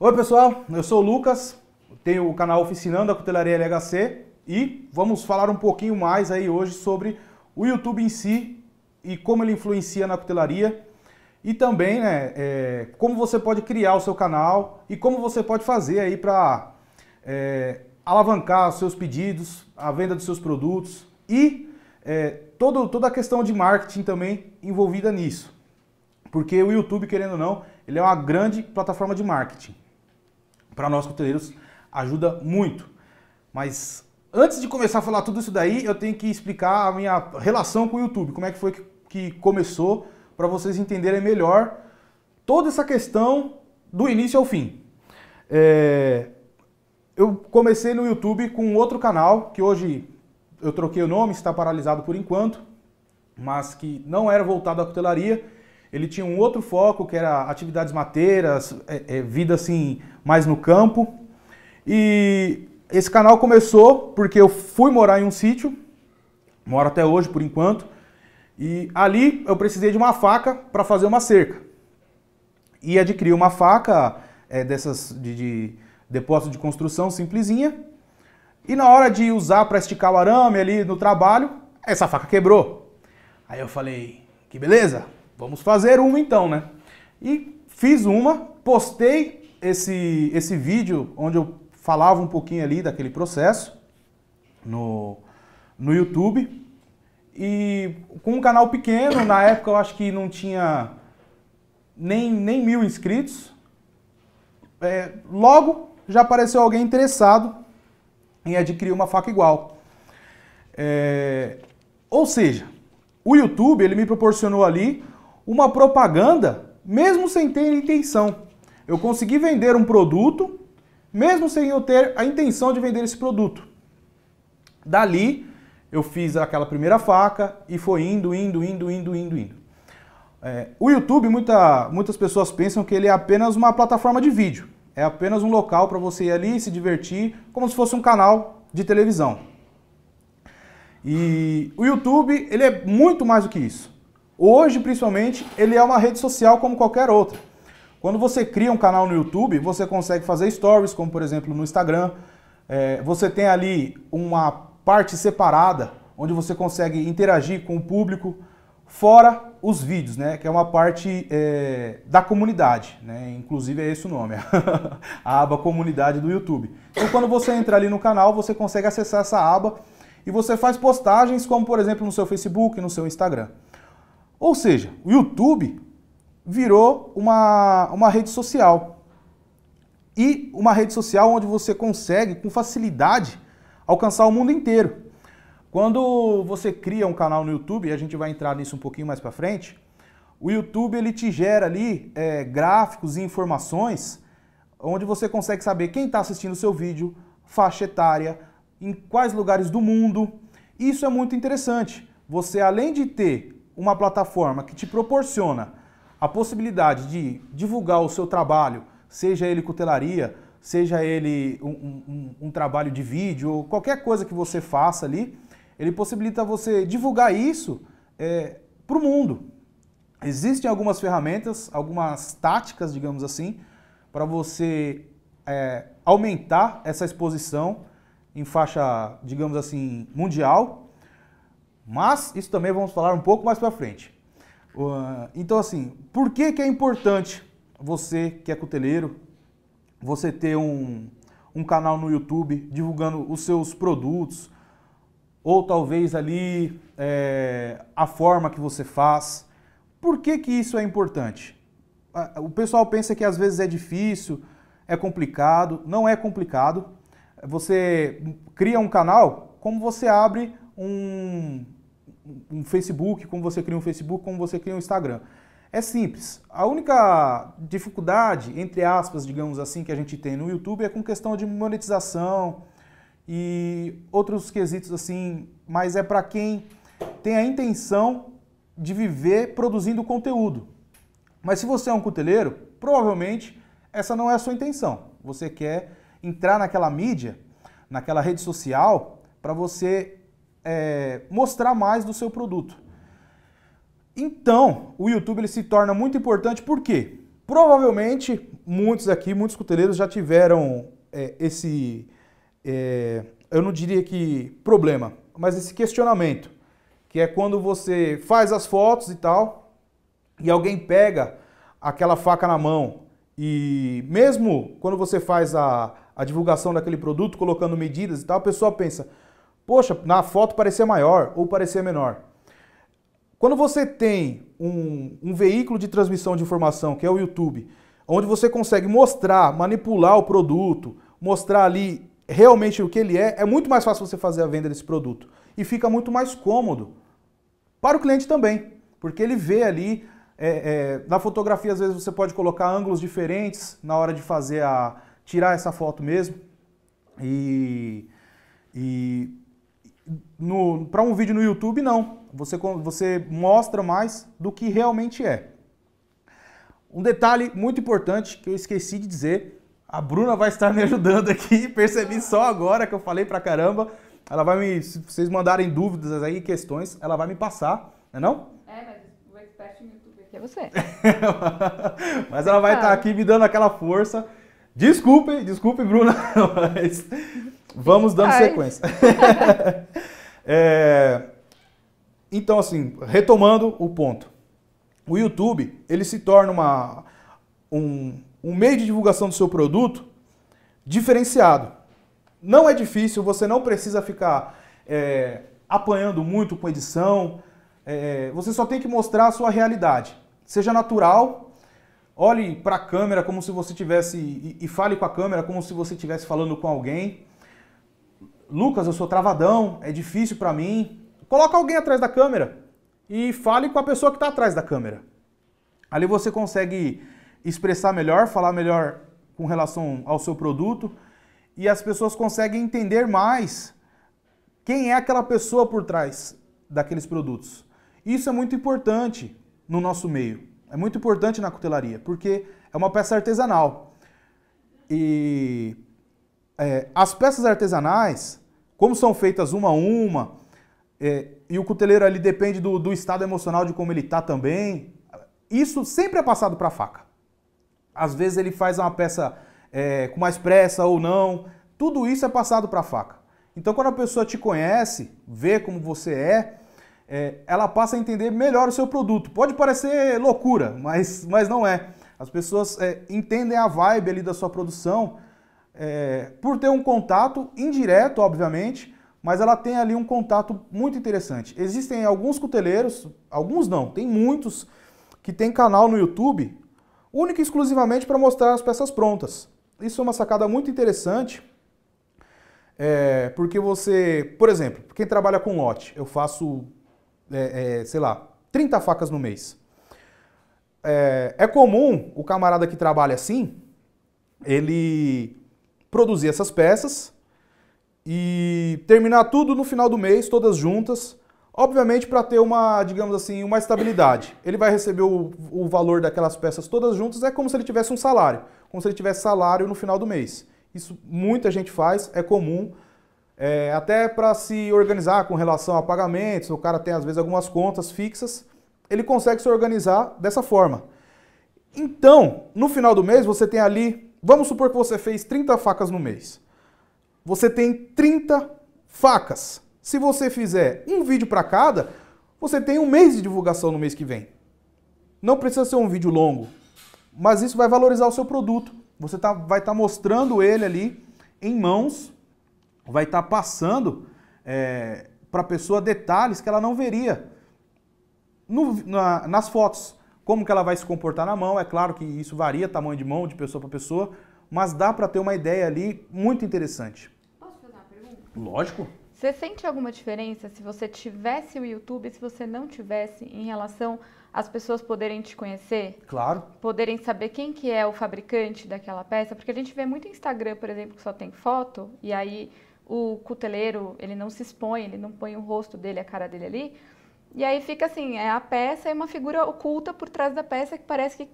Oi pessoal, eu sou o Lucas, tenho o canal Oficinando da Cutelaria LHC e vamos falar um pouquinho mais aí hoje sobre o YouTube em si e como ele influencia na cutelaria e também né, é, como você pode criar o seu canal e como você pode fazer aí para é, alavancar os seus pedidos, a venda dos seus produtos e é, todo, toda a questão de marketing também envolvida nisso. Porque o YouTube, querendo ou não, ele é uma grande plataforma de marketing. Para nós coteiros ajuda muito. Mas antes de começar a falar tudo isso daí, eu tenho que explicar a minha relação com o YouTube, como é que foi que começou, para vocês entenderem melhor toda essa questão do início ao fim. É... Eu comecei no YouTube com outro canal, que hoje eu troquei o nome, está paralisado por enquanto, mas que não era voltado à cutelaria ele tinha um outro foco, que era atividades mateiras, é, é, vida assim, mais no campo. E esse canal começou porque eu fui morar em um sítio, moro até hoje por enquanto, e ali eu precisei de uma faca para fazer uma cerca. E adquiri uma faca é, dessas de, de depósito de construção simplesinha. E na hora de usar para esticar o arame ali no trabalho, essa faca quebrou. Aí eu falei, que beleza, Vamos fazer uma então, né? E fiz uma, postei esse, esse vídeo onde eu falava um pouquinho ali daquele processo no, no YouTube. E com um canal pequeno, na época eu acho que não tinha nem, nem mil inscritos. É, logo já apareceu alguém interessado em adquirir uma faca igual. É, ou seja, o YouTube ele me proporcionou ali uma propaganda, mesmo sem ter intenção. Eu consegui vender um produto, mesmo sem eu ter a intenção de vender esse produto. Dali, eu fiz aquela primeira faca e foi indo, indo, indo, indo, indo, indo. É, o YouTube, muita, muitas pessoas pensam que ele é apenas uma plataforma de vídeo. É apenas um local para você ir ali se divertir, como se fosse um canal de televisão. E o YouTube, ele é muito mais do que isso. Hoje, principalmente, ele é uma rede social como qualquer outra. Quando você cria um canal no YouTube, você consegue fazer stories, como por exemplo no Instagram. É, você tem ali uma parte separada onde você consegue interagir com o público, fora os vídeos, né? Que é uma parte é, da comunidade, né? Inclusive é esse o nome, a aba comunidade do YouTube. Então quando você entra ali no canal, você consegue acessar essa aba e você faz postagens como, por exemplo, no seu Facebook, no seu Instagram. Ou seja, o YouTube virou uma, uma rede social. E uma rede social onde você consegue, com facilidade, alcançar o mundo inteiro. Quando você cria um canal no YouTube, e a gente vai entrar nisso um pouquinho mais para frente, o YouTube ele te gera ali é, gráficos e informações onde você consegue saber quem está assistindo o seu vídeo, faixa etária, em quais lugares do mundo. Isso é muito interessante. Você, além de ter uma plataforma que te proporciona a possibilidade de divulgar o seu trabalho, seja ele cutelaria, seja ele um, um, um trabalho de vídeo, qualquer coisa que você faça ali, ele possibilita você divulgar isso é, para o mundo. Existem algumas ferramentas, algumas táticas, digamos assim, para você é, aumentar essa exposição em faixa, digamos assim, mundial, mas isso também vamos falar um pouco mais para frente. Uh, então, assim, por que, que é importante você que é cuteleiro, você ter um, um canal no YouTube divulgando os seus produtos, ou talvez ali é, a forma que você faz. Por que, que isso é importante? O pessoal pensa que às vezes é difícil, é complicado. Não é complicado. Você cria um canal como você abre um, um Facebook, como você cria um Facebook, como você cria um Instagram. É simples. A única dificuldade, entre aspas, digamos assim, que a gente tem no YouTube é com questão de monetização e outros quesitos assim, mas é para quem tem a intenção de viver produzindo conteúdo. Mas se você é um cuteleiro, provavelmente essa não é a sua intenção. Você quer entrar naquela mídia, naquela rede social, para você é, mostrar mais do seu produto. Então, o YouTube ele se torna muito importante porque provavelmente muitos aqui, muitos cuteleiros já tiveram é, esse, é, eu não diria que problema, mas esse questionamento, que é quando você faz as fotos e tal, e alguém pega aquela faca na mão e mesmo quando você faz a, a divulgação daquele produto, colocando medidas e tal, a pessoa pensa, Poxa, na foto parecia maior ou parecia menor. Quando você tem um, um veículo de transmissão de informação, que é o YouTube, onde você consegue mostrar, manipular o produto, mostrar ali realmente o que ele é, é muito mais fácil você fazer a venda desse produto. E fica muito mais cômodo para o cliente também, porque ele vê ali. É, é, na fotografia, às vezes, você pode colocar ângulos diferentes na hora de fazer a. tirar essa foto mesmo. E, e para um vídeo no YouTube, não. Você, você mostra mais do que realmente é. Um detalhe muito importante que eu esqueci de dizer, a Bruna vai estar me ajudando aqui, percebi só agora que eu falei para caramba. Ela vai me, se vocês mandarem dúvidas aí, questões, ela vai me passar, não é não? É, mas o expert no YouTube aqui é você. mas ela vai estar aqui me dando aquela força. desculpe desculpe, Bruna, mas Vamos dando Ai. sequência. é, então, assim, retomando o ponto. O YouTube, ele se torna uma, um, um meio de divulgação do seu produto diferenciado. Não é difícil, você não precisa ficar é, apanhando muito com edição. É, você só tem que mostrar a sua realidade. Seja natural, olhe para a câmera como se você tivesse e, e fale com a câmera como se você estivesse falando com alguém. Lucas, eu sou travadão, é difícil para mim. Coloca alguém atrás da câmera e fale com a pessoa que está atrás da câmera. Ali você consegue expressar melhor, falar melhor com relação ao seu produto e as pessoas conseguem entender mais quem é aquela pessoa por trás daqueles produtos. Isso é muito importante no nosso meio. É muito importante na cutelaria, porque é uma peça artesanal. E é, as peças artesanais, como são feitas uma a uma, é, e o cuteleiro ali depende do, do estado emocional de como ele está também, isso sempre é passado para a faca. Às vezes ele faz uma peça é, com mais pressa ou não, tudo isso é passado para a faca. Então, quando a pessoa te conhece, vê como você é, é, ela passa a entender melhor o seu produto. Pode parecer loucura, mas, mas não é. As pessoas é, entendem a vibe ali da sua produção é, por ter um contato indireto, obviamente, mas ela tem ali um contato muito interessante. Existem alguns cuteleiros, alguns não, tem muitos que tem canal no YouTube única e exclusivamente para mostrar as peças prontas. Isso é uma sacada muito interessante, é, porque você, por exemplo, quem trabalha com lote, eu faço, é, é, sei lá, 30 facas no mês. É, é, comum o camarada que trabalha assim, ele produzir essas peças e terminar tudo no final do mês, todas juntas, obviamente para ter uma, digamos assim, uma estabilidade. Ele vai receber o, o valor daquelas peças todas juntas, é como se ele tivesse um salário, como se ele tivesse salário no final do mês. Isso muita gente faz, é comum, é, até para se organizar com relação a pagamentos, o cara tem às vezes algumas contas fixas, ele consegue se organizar dessa forma. Então, no final do mês você tem ali Vamos supor que você fez 30 facas no mês. Você tem 30 facas. Se você fizer um vídeo para cada, você tem um mês de divulgação no mês que vem. Não precisa ser um vídeo longo, mas isso vai valorizar o seu produto. Você tá, vai estar tá mostrando ele ali em mãos, vai estar tá passando é, para a pessoa detalhes que ela não veria no, na, nas fotos. Como que ela vai se comportar na mão? É claro que isso varia tamanho de mão de pessoa para pessoa, mas dá para ter uma ideia ali muito interessante. Posso fazer uma pergunta? Lógico. Você sente alguma diferença se você tivesse o YouTube e se você não tivesse em relação às pessoas poderem te conhecer? Claro. Poderem saber quem que é o fabricante daquela peça? Porque a gente vê muito Instagram, por exemplo, que só tem foto e aí o cuteleiro, ele não se expõe, ele não põe o rosto dele, a cara dele ali. E aí fica assim, é a peça e uma figura oculta por trás da peça que parece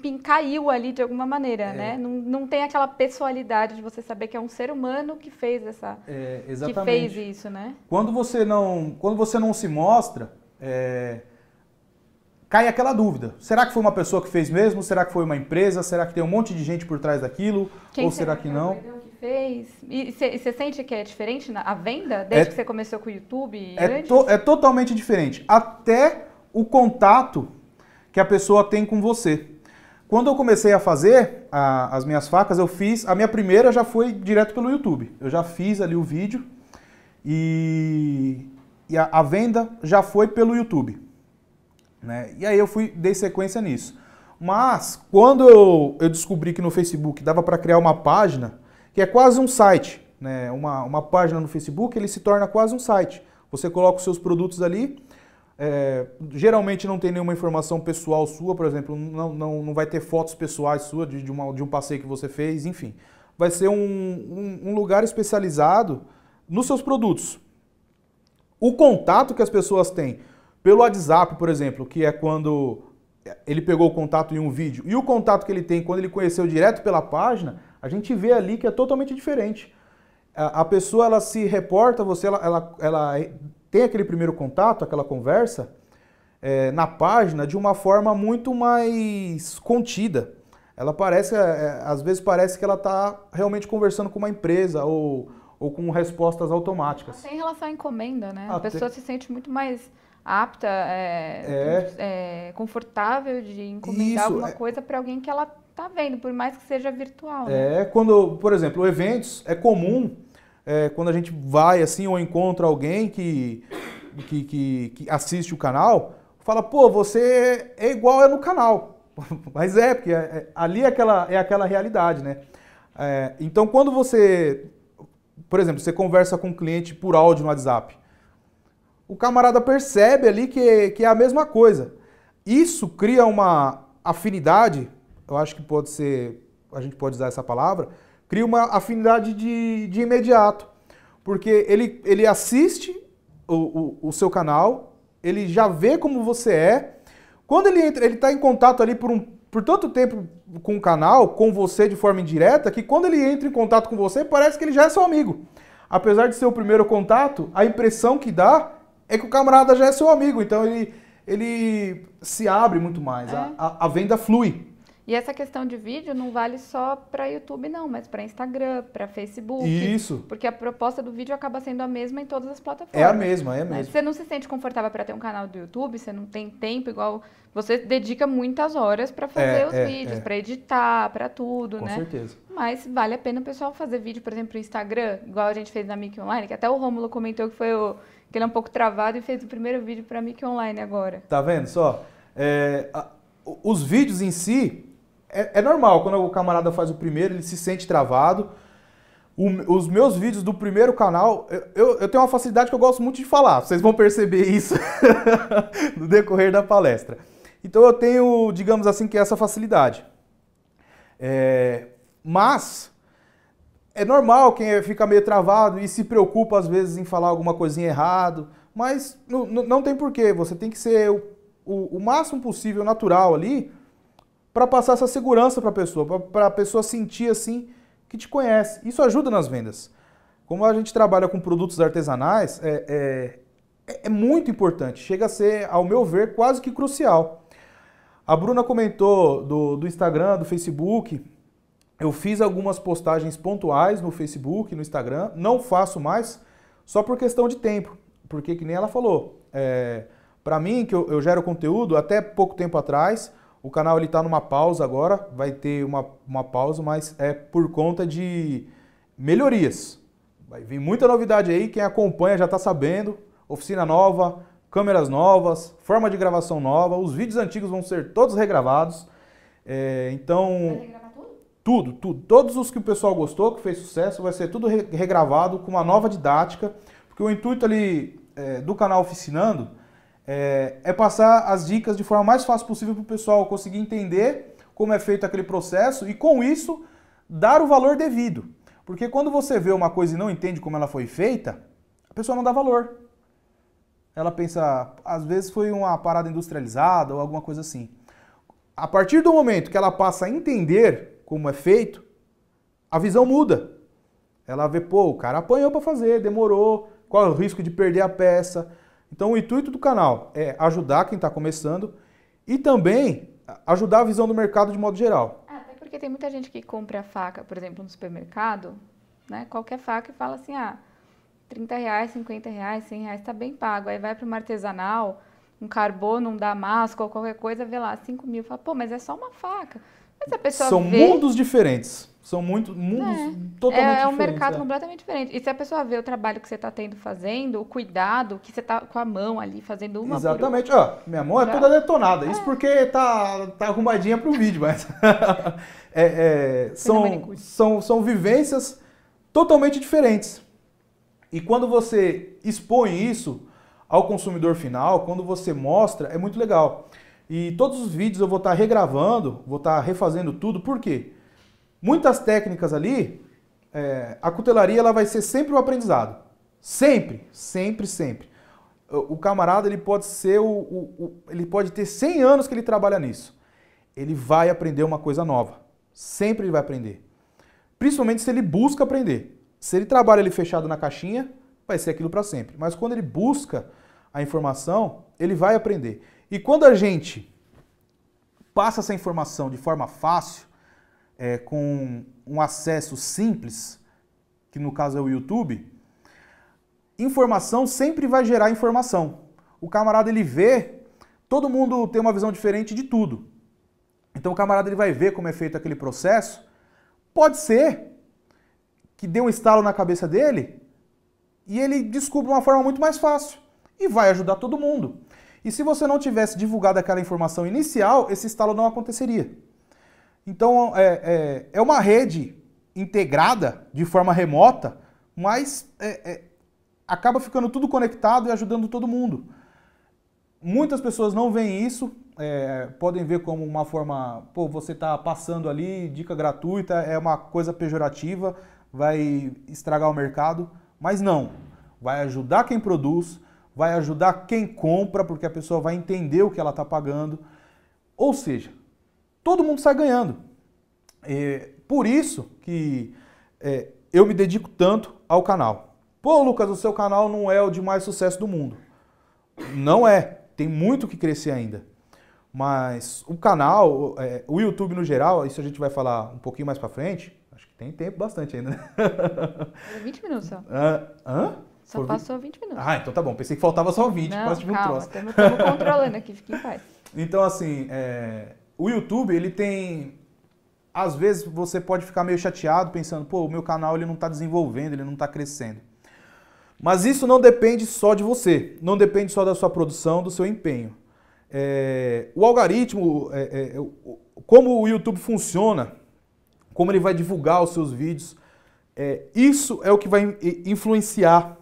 que caiu ali de alguma maneira, é. né? Não, não tem aquela pessoalidade de você saber que é um ser humano que fez essa, é, que fez isso, né? Quando você não, quando você não se mostra, é, cai aquela dúvida: será que foi uma pessoa que fez mesmo? Será que foi uma empresa? Será que tem um monte de gente por trás daquilo? Quem Ou será, será que não? fez. E você sente que é diferente na, a venda desde é, que você começou com o YouTube? É, to, é totalmente diferente. Até o contato que a pessoa tem com você. Quando eu comecei a fazer a, as minhas facas, eu fiz. A minha primeira já foi direto pelo YouTube. Eu já fiz ali o vídeo e, e a, a, venda já foi pelo YouTube. Né? E aí eu fui dei sequência nisso. Mas quando eu, eu descobri que no Facebook dava para criar uma página que é quase um site. Né? Uma, uma página no Facebook ele se torna quase um site. Você coloca os seus produtos ali, é, geralmente não tem nenhuma informação pessoal sua, por exemplo, não, não, não vai ter fotos pessoais sua de, de, uma, de um passeio que você fez, enfim. Vai ser um, um, um lugar especializado nos seus produtos. O contato que as pessoas têm pelo WhatsApp, por exemplo, que é quando ele pegou o contato em um vídeo, e o contato que ele tem quando ele conheceu direto pela página, a gente vê ali que é totalmente diferente. A, a pessoa ela se reporta a você, ela, ela, ela, tem aquele primeiro contato, aquela conversa é, na página de uma forma muito mais contida. Ela parece, é, é às vezes parece que ela está realmente conversando com uma empresa ou, ou com respostas automáticas. Até em relação à encomenda, né? Até... A pessoa se sente muito mais apta, é, é. é confortável de encomendar Isso, alguma é. coisa para alguém que ela tá vendo, por mais que seja virtual. Né? É, quando, por exemplo, eventos, é comum é, quando a gente vai assim ou encontra alguém que, que, que, que assiste o canal, fala, pô, você é igual é no canal. Mas é, porque é, é, ali é aquela, é aquela realidade, né? É, então, quando você, por exemplo, você conversa com um cliente por áudio no WhatsApp, o camarada percebe ali que, que é a mesma coisa. Isso cria uma afinidade eu acho que pode ser, a gente pode usar essa palavra, cria uma afinidade de, de imediato. Porque ele, ele assiste o, o, o seu canal, ele já vê como você é. Quando ele entra, ele está em contato ali por, um, por tanto tempo com o canal, com você de forma indireta, que quando ele entra em contato com você, parece que ele já é seu amigo. Apesar de ser o primeiro contato, a impressão que dá é que o camarada já é seu amigo. Então ele, ele se abre muito mais, é. a, a, a venda flui. E essa questão de vídeo não vale só para YouTube, não, mas para Instagram, para Facebook. Isso. Porque a proposta do vídeo acaba sendo a mesma em todas as plataformas. É a mesma, é a mesma. Você não se sente confortável para ter um canal do YouTube, você não tem tempo igual. Você dedica muitas horas para fazer é, os é, vídeos, é. para editar, para tudo, Com né? Com certeza. Mas vale a pena o pessoal fazer vídeo, por exemplo, no Instagram, igual a gente fez na Mickey Online, que até o Rômulo comentou que foi o, que ele é um pouco travado e fez o primeiro vídeo para Mickey Online agora. Tá vendo só? É, a, os vídeos em si é, é normal, quando o camarada faz o primeiro, ele se sente travado. O, os meus vídeos do primeiro canal, eu, eu tenho uma facilidade que eu gosto muito de falar, vocês vão perceber isso no decorrer da palestra. Então eu tenho, digamos assim, que é essa facilidade. É, mas é normal quem é, fica meio travado e se preocupa às vezes em falar alguma coisinha errado, mas não, não tem porquê, você tem que ser o, o, o máximo possível natural ali para passar essa segurança para a pessoa, para a pessoa sentir assim que te conhece. Isso ajuda nas vendas. Como a gente trabalha com produtos artesanais, é, é, é muito importante. Chega a ser, ao meu ver, quase que crucial. A Bruna comentou do, do Instagram, do Facebook. Eu fiz algumas postagens pontuais no Facebook, no Instagram. Não faço mais, só por questão de tempo. Porque, que nem ela falou, é, para mim, que eu, eu gero conteúdo, até pouco tempo atrás, o canal ele está numa pausa agora, vai ter uma, uma pausa, mas é por conta de melhorias. Vai vir muita novidade aí, quem acompanha já está sabendo. Oficina nova, câmeras novas, forma de gravação nova, os vídeos antigos vão ser todos regravados. É, então. Vai regravar tudo? Tudo, tudo. Todos os que o pessoal gostou, que fez sucesso, vai ser tudo regravado com uma nova didática, porque o intuito ali é, do canal Oficinando é, é passar as dicas de forma mais fácil possível para o pessoal conseguir entender como é feito aquele processo e, com isso, dar o valor devido. Porque quando você vê uma coisa e não entende como ela foi feita, a pessoa não dá valor. Ela pensa, às vezes foi uma parada industrializada ou alguma coisa assim. A partir do momento que ela passa a entender como é feito, a visão muda. Ela vê, pô, o cara apanhou para fazer, demorou, qual é o risco de perder a peça, então, o intuito do canal é ajudar quem está começando e também ajudar a visão do mercado de modo geral. É, até porque tem muita gente que compra a faca, por exemplo, no supermercado, né? qualquer faca e fala assim, ah, 30 reais, 50 reais, 100 reais, está bem pago. Aí vai para uma artesanal, um carbono, um damasco ou qualquer coisa, vê lá 5 mil, fala, pô, mas é só uma faca. Mas a pessoa São vê... mundos diferentes. São muito mundos é. totalmente diferentes. É, é um mercado é. completamente diferente. E se a pessoa vê o trabalho que você está tendo fazendo, o cuidado que você está com a mão ali fazendo uma Exatamente. Por... minha mão é toda detonada. Isso é. porque tá, tá arrumadinha para o vídeo, mas... É, são, são, são vivências totalmente diferentes. E quando você expõe isso ao consumidor final, quando você mostra, é muito legal. E todos os vídeos eu vou estar tá regravando, vou estar tá refazendo tudo. Por quê? Muitas técnicas ali, é, a cutelaria ela vai ser sempre o um aprendizado. Sempre, sempre, sempre. O, camarada ele pode ser o, o, o, ele pode ter 100 anos que ele trabalha nisso. Ele vai aprender uma coisa nova. Sempre ele vai aprender. Principalmente se ele busca aprender. Se ele trabalha ele fechado na caixinha, vai ser aquilo para sempre. Mas quando ele busca a informação, ele vai aprender. E quando a gente passa essa informação de forma fácil, é, com um acesso simples, que no caso é o YouTube, informação sempre vai gerar informação. O camarada ele vê, todo mundo tem uma visão diferente de tudo. Então o camarada ele vai ver como é feito aquele processo. Pode ser que dê um estalo na cabeça dele e ele descubra uma forma muito mais fácil e vai ajudar todo mundo. E se você não tivesse divulgado aquela informação inicial, esse estalo não aconteceria. Então, é, é, é uma rede integrada de forma remota, mas é, é, acaba ficando tudo conectado e ajudando todo mundo. Muitas pessoas não veem isso, é, podem ver como uma forma, pô, você está passando ali, dica gratuita, é uma coisa pejorativa, vai estragar o mercado, mas não. Vai ajudar quem produz, vai ajudar quem compra, porque a pessoa vai entender o que ela está pagando. Ou seja, todo mundo sai ganhando. É, por isso que é, eu me dedico tanto ao canal. Pô, Lucas, o seu canal não é o de mais sucesso do mundo. Não é. Tem muito que crescer ainda. Mas o canal, é, o YouTube no geral, isso a gente vai falar um pouquinho mais pra frente. Acho que tem tempo bastante ainda, né? 20 é minutos só. Ah, hã? Só Por... passou 20 minutos. Ah, então tá bom. Pensei que faltava só 20. Não, quase tipo calma, um troço. Estamos controlando aqui, fique em paz. Então, assim, é, o YouTube, ele tem às vezes você pode ficar meio chateado pensando, pô, o meu canal ele não está desenvolvendo, ele não está crescendo. Mas isso não depende só de você, não depende só da sua produção, do seu empenho. É, o algoritmo, é, é, é como o YouTube funciona, como ele vai divulgar os seus vídeos, é, isso é o que vai influenciar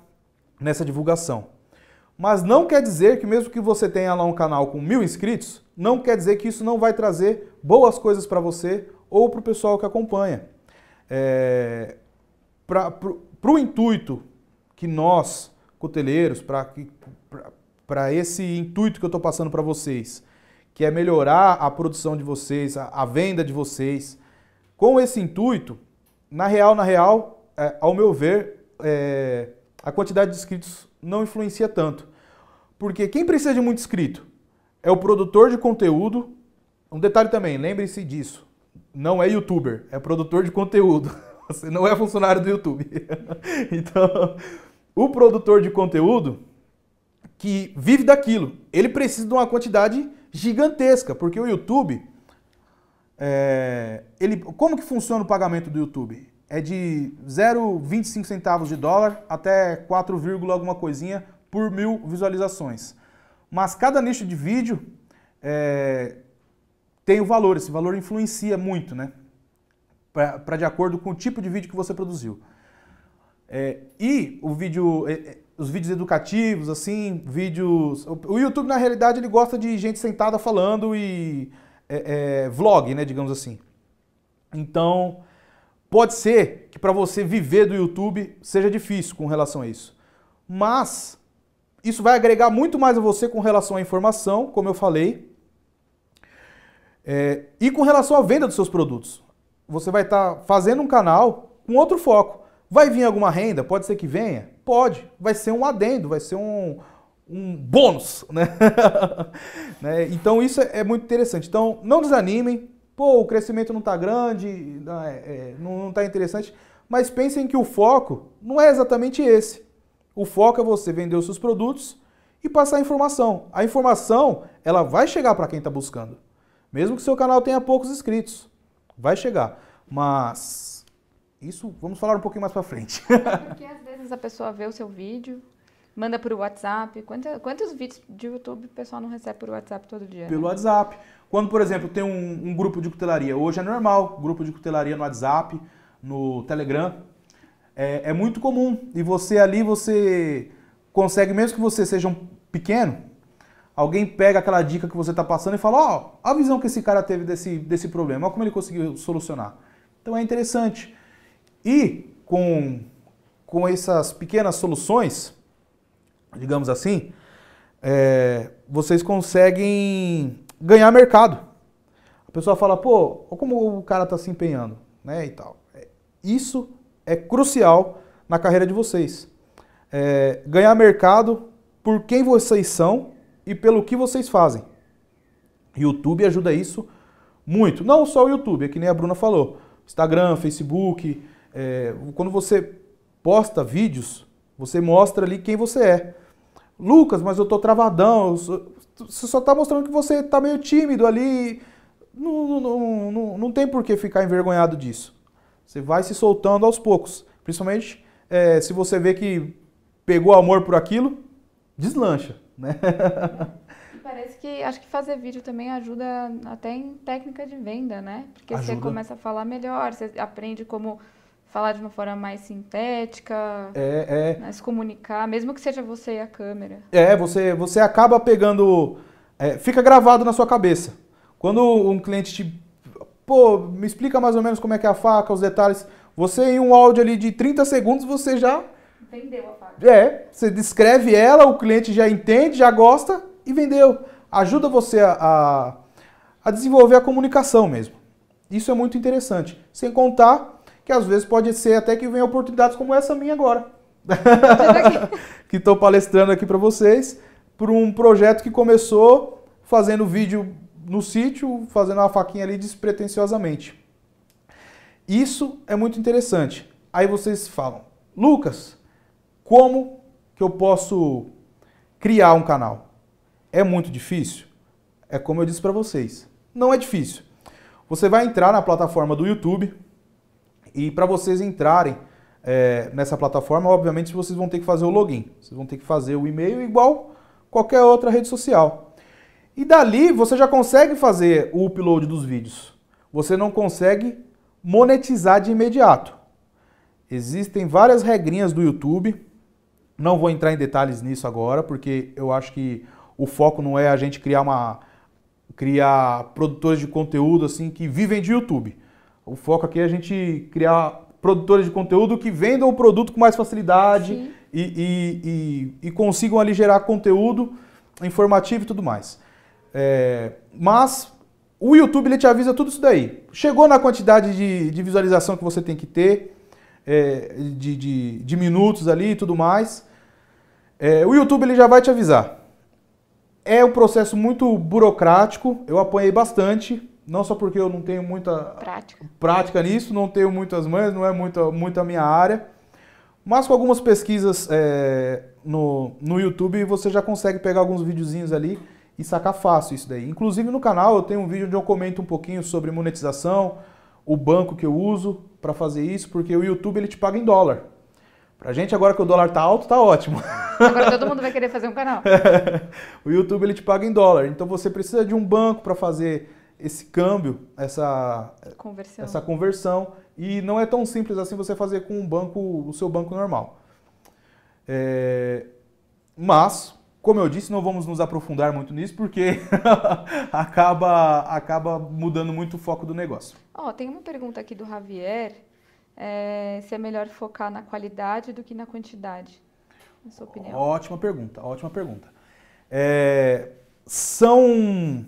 nessa divulgação. Mas não quer dizer que mesmo que você tenha lá um canal com mil inscritos, não quer dizer que isso não vai trazer boas coisas para você ou para o pessoal que acompanha. É, para o intuito que nós, coteleiros, para esse intuito que eu estou passando para vocês, que é melhorar a produção de vocês, a, a, venda de vocês, com esse intuito, na real, na real, é, ao meu ver, é, a quantidade de inscritos não influencia tanto. Porque quem precisa de muito inscrito? é o produtor de conteúdo. Um detalhe também, lembre-se disso. Não é youtuber, é produtor de conteúdo. Você não é funcionário do YouTube. então, o produtor de conteúdo que vive daquilo, ele precisa de uma quantidade gigantesca, porque o YouTube, é, ele, como que funciona o pagamento do YouTube? É de 0,25 centavos de dólar até 4, alguma coisinha por mil visualizações. Mas cada nicho de vídeo é, tem o valor, esse valor influencia muito, né? Para de acordo com o tipo de vídeo que você produziu. É, e o vídeo, é, é, os vídeos educativos, assim, vídeos. O YouTube, na realidade, ele gosta de gente sentada falando e é, é, vlog, né, digamos assim. Então, pode ser que para você viver do YouTube seja difícil com relação a isso. Mas isso vai agregar muito mais a você com relação à informação, como eu falei, é, e com relação à venda dos seus produtos. Você vai estar tá fazendo um canal com outro foco. Vai vir alguma renda? Pode ser que venha? Pode. Vai ser um adendo, vai ser um, um bônus, né? né? Então isso é, é muito interessante. Então não desanimem. Pô, o crescimento não está grande, né, é, não está interessante. Mas pensem que o foco não é exatamente esse. O foco é você vender os seus produtos e passar a informação. A informação, ela vai chegar para quem está buscando. Mesmo que seu canal tenha poucos inscritos, vai chegar. Mas isso vamos falar um pouquinho mais para frente. Porque às vezes a pessoa vê o seu vídeo, manda por WhatsApp. Quantos, quantos vídeos de YouTube o pessoal não recebe por WhatsApp todo dia? Pelo né? WhatsApp. Quando, por exemplo, tem um, um grupo de cutelaria, hoje é normal, grupo de cutelaria no WhatsApp, no Telegram, é, é muito comum. E você ali, você consegue, mesmo que você seja um pequeno, alguém pega aquela dica que você está passando e fala, ó, oh, a visão que esse cara teve desse, desse problema, olha como ele conseguiu solucionar. Então é interessante. E com, com essas pequenas soluções, digamos assim, é, vocês conseguem ganhar mercado. A pessoa fala, pô, olha como o cara está se empenhando, né, e tal. É, isso é crucial na carreira de vocês. É, ganhar mercado por quem vocês são e pelo que vocês fazem. YouTube ajuda isso muito. Não só o YouTube, é que nem a Bruna falou. Instagram, Facebook. É, quando você posta vídeos, você mostra ali quem você é. Lucas, mas eu tô travadão. Eu sou... Você só está mostrando que você está meio tímido ali. Não, não, não, não, não tem por que ficar envergonhado disso. Você vai se soltando aos poucos. Principalmente é, se você vê que pegou amor por aquilo, deslancha, né? Parece que acho que fazer vídeo também ajuda até em técnica de venda, né? Porque ajuda. você começa a falar melhor, você aprende como falar de uma forma mais sintética, é, é. Né, se comunicar, mesmo que seja você e a câmera. É, você, você acaba pegando. É, fica gravado na sua cabeça. Quando um cliente te pô, me explica mais ou menos como é que é a faca, os detalhes. Você em um áudio ali de 30 segundos, você já... Vendeu a faca. É, você descreve ela, o cliente já entende, já gosta e vendeu. Ajuda você a, a, a desenvolver a comunicação mesmo. Isso é muito interessante. Sem contar que às vezes pode ser até que venham oportunidades como essa minha agora. que estou palestrando aqui para vocês, por um projeto que começou fazendo vídeo no sítio, fazendo uma faquinha ali despretensiosamente. Isso é muito interessante. Aí vocês falam, Lucas, como que eu posso criar um canal? É muito difícil? É como eu disse para vocês, não é difícil. Você vai entrar na plataforma do YouTube e para vocês entrarem é, nessa plataforma, obviamente vocês vão ter que fazer o login. Vocês vão ter que fazer o e-mail igual qualquer outra rede social. E dali você já consegue fazer o upload dos vídeos. Você não consegue monetizar de imediato. Existem várias regrinhas do YouTube. Não vou entrar em detalhes nisso agora, porque eu acho que o foco não é a gente criar uma criar produtores de conteúdo assim que vivem de YouTube. O foco aqui é a gente criar produtores de conteúdo que vendam o produto com mais facilidade e, e, e, e, consigam ali gerar conteúdo informativo e tudo mais. É, mas o YouTube ele te avisa tudo isso daí. Chegou na quantidade de, de visualização que você tem que ter, é, de, de, de, minutos ali e tudo mais. É, o YouTube ele já vai te avisar. É um processo muito burocrático, eu apanhei bastante, não só porque eu não tenho muita prática, prática nisso, não tenho muitas mães, não é muito, muito a minha área, mas com algumas pesquisas é, no, no YouTube você já consegue pegar alguns videozinhos ali e sacar fácil isso daí. Inclusive no canal eu tenho um vídeo onde eu comento um pouquinho sobre monetização, o banco que eu uso para fazer isso, porque o YouTube ele te paga em dólar. Pra gente agora que o dólar tá alto, tá ótimo. Agora todo mundo vai querer fazer um canal. o YouTube ele te paga em dólar, então você precisa de um banco para fazer esse câmbio, essa conversão. essa conversão, e não é tão simples assim você fazer com um banco, o seu banco normal. É, mas como eu disse, não vamos nos aprofundar muito nisso porque acaba, acaba mudando muito o foco do negócio. Ó, oh, tem uma pergunta aqui do Javier, é, se é melhor focar na qualidade do que na quantidade, na sua opinião. Ótima pergunta, ótima pergunta. É, são,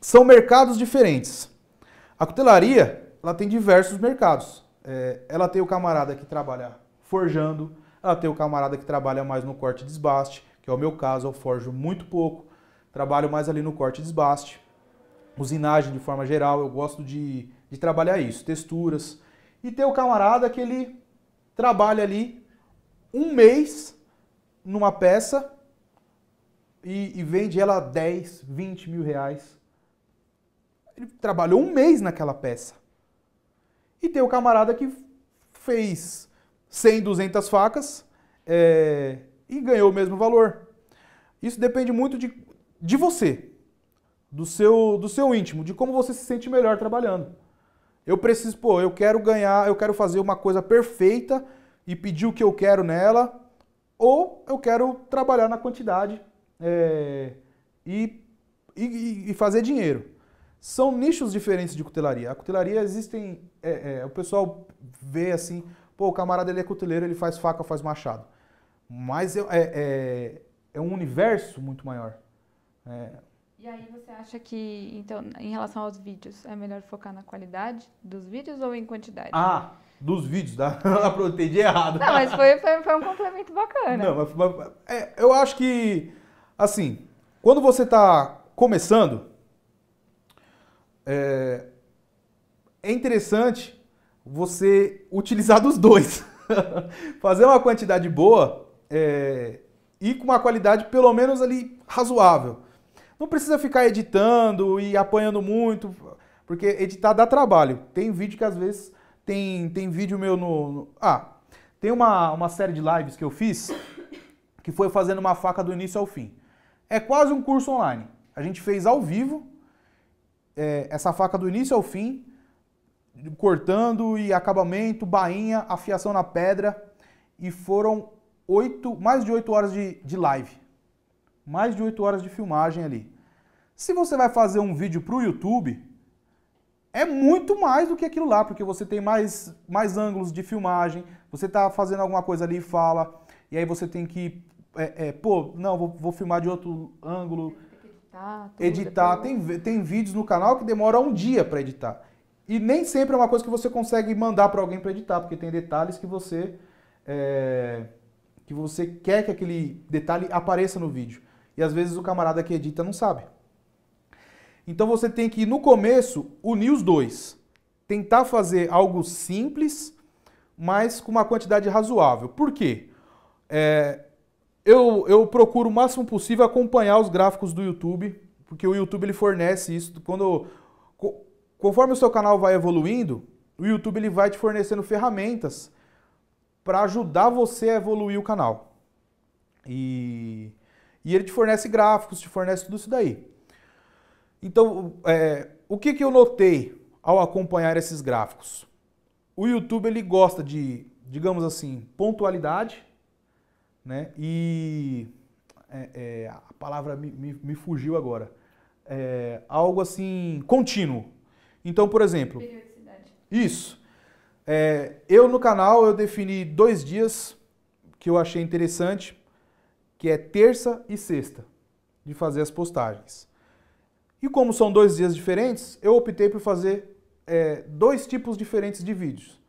são mercados diferentes. A cutelaria, ela tem diversos mercados. É, ela tem o camarada que trabalha forjando, ela tem o camarada que trabalha mais no corte e desbaste, que é o meu caso, eu forjo muito pouco, trabalho mais ali no corte e desbaste, usinagem de forma geral, eu gosto de, de trabalhar isso, texturas. E ter o camarada que ele trabalha ali um mês numa peça e, e vende ela 10, 20 mil reais. Ele trabalhou um mês naquela peça. E tem o camarada que fez 100, 200 facas, é, e ganhou o mesmo valor. Isso depende muito de, de você, do seu, do seu íntimo, de como você se sente melhor trabalhando. Eu preciso, pô, eu quero ganhar, eu quero fazer uma coisa perfeita e pedir o que eu quero nela, ou eu quero trabalhar na quantidade é, e, e, e, fazer dinheiro. São nichos diferentes de cutelaria. A cutelaria existem, é, é, o pessoal vê assim, pô, o camarada ele é cuteleiro, ele faz faca, faz machado. Mas é, é, é um universo muito maior. É... E aí você acha que, então, em relação aos vídeos, é melhor focar na qualidade dos vídeos ou em quantidade? Ah, dos vídeos, tá? eu entendi errado. Não, mas foi, foi, foi, um complemento bacana. Não, mas, mas é, eu acho que, assim, quando você está começando, é, é interessante você utilizar dos dois. Fazer uma quantidade boa é, e com uma qualidade pelo menos ali razoável. Não precisa ficar editando e apanhando muito, porque editar dá trabalho. Tem vídeo que às vezes tem, tem vídeo meu no, no. Ah, tem uma, uma série de lives que eu fiz que foi fazendo uma faca do início ao fim. É quase um curso online. A gente fez ao vivo é, essa faca do início ao fim, cortando e acabamento, bainha, afiação na pedra, e foram 8, mais de 8 horas de, de live. Mais de 8 horas de filmagem ali. Se você vai fazer um vídeo para o YouTube, é muito mais do que aquilo lá, porque você tem mais, mais ângulos de filmagem, você está fazendo alguma coisa ali e fala, e aí você tem que, é, é, pô, não, vou, vou, filmar de outro ângulo, editar, editar. Tem, tem vídeos no canal que demora um dia para editar. E nem sempre é uma coisa que você consegue mandar para alguém para editar, porque tem detalhes que você é, que você quer que aquele detalhe apareça no vídeo. E às vezes o camarada que edita não sabe. Então você tem que, no começo, unir os dois. Tentar fazer algo simples, mas com uma quantidade razoável. Por quê? É, eu, eu procuro o máximo possível acompanhar os gráficos do YouTube, porque o YouTube ele fornece isso. Quando, conforme o seu canal vai evoluindo, o YouTube ele vai te fornecendo ferramentas para ajudar você a evoluir o canal. E, e ele te fornece gráficos, te fornece tudo isso daí. Então, é, o que, que eu notei ao acompanhar esses gráficos? O YouTube ele gosta de, digamos assim, pontualidade, né? E é, é, a palavra me, me, me fugiu agora. É, algo assim contínuo. Então, por exemplo, isso. É, eu no canal eu defini dois dias que eu achei interessante, que é terça e sexta, de fazer as postagens. E como são dois dias diferentes, eu optei por fazer é, dois tipos diferentes de vídeos.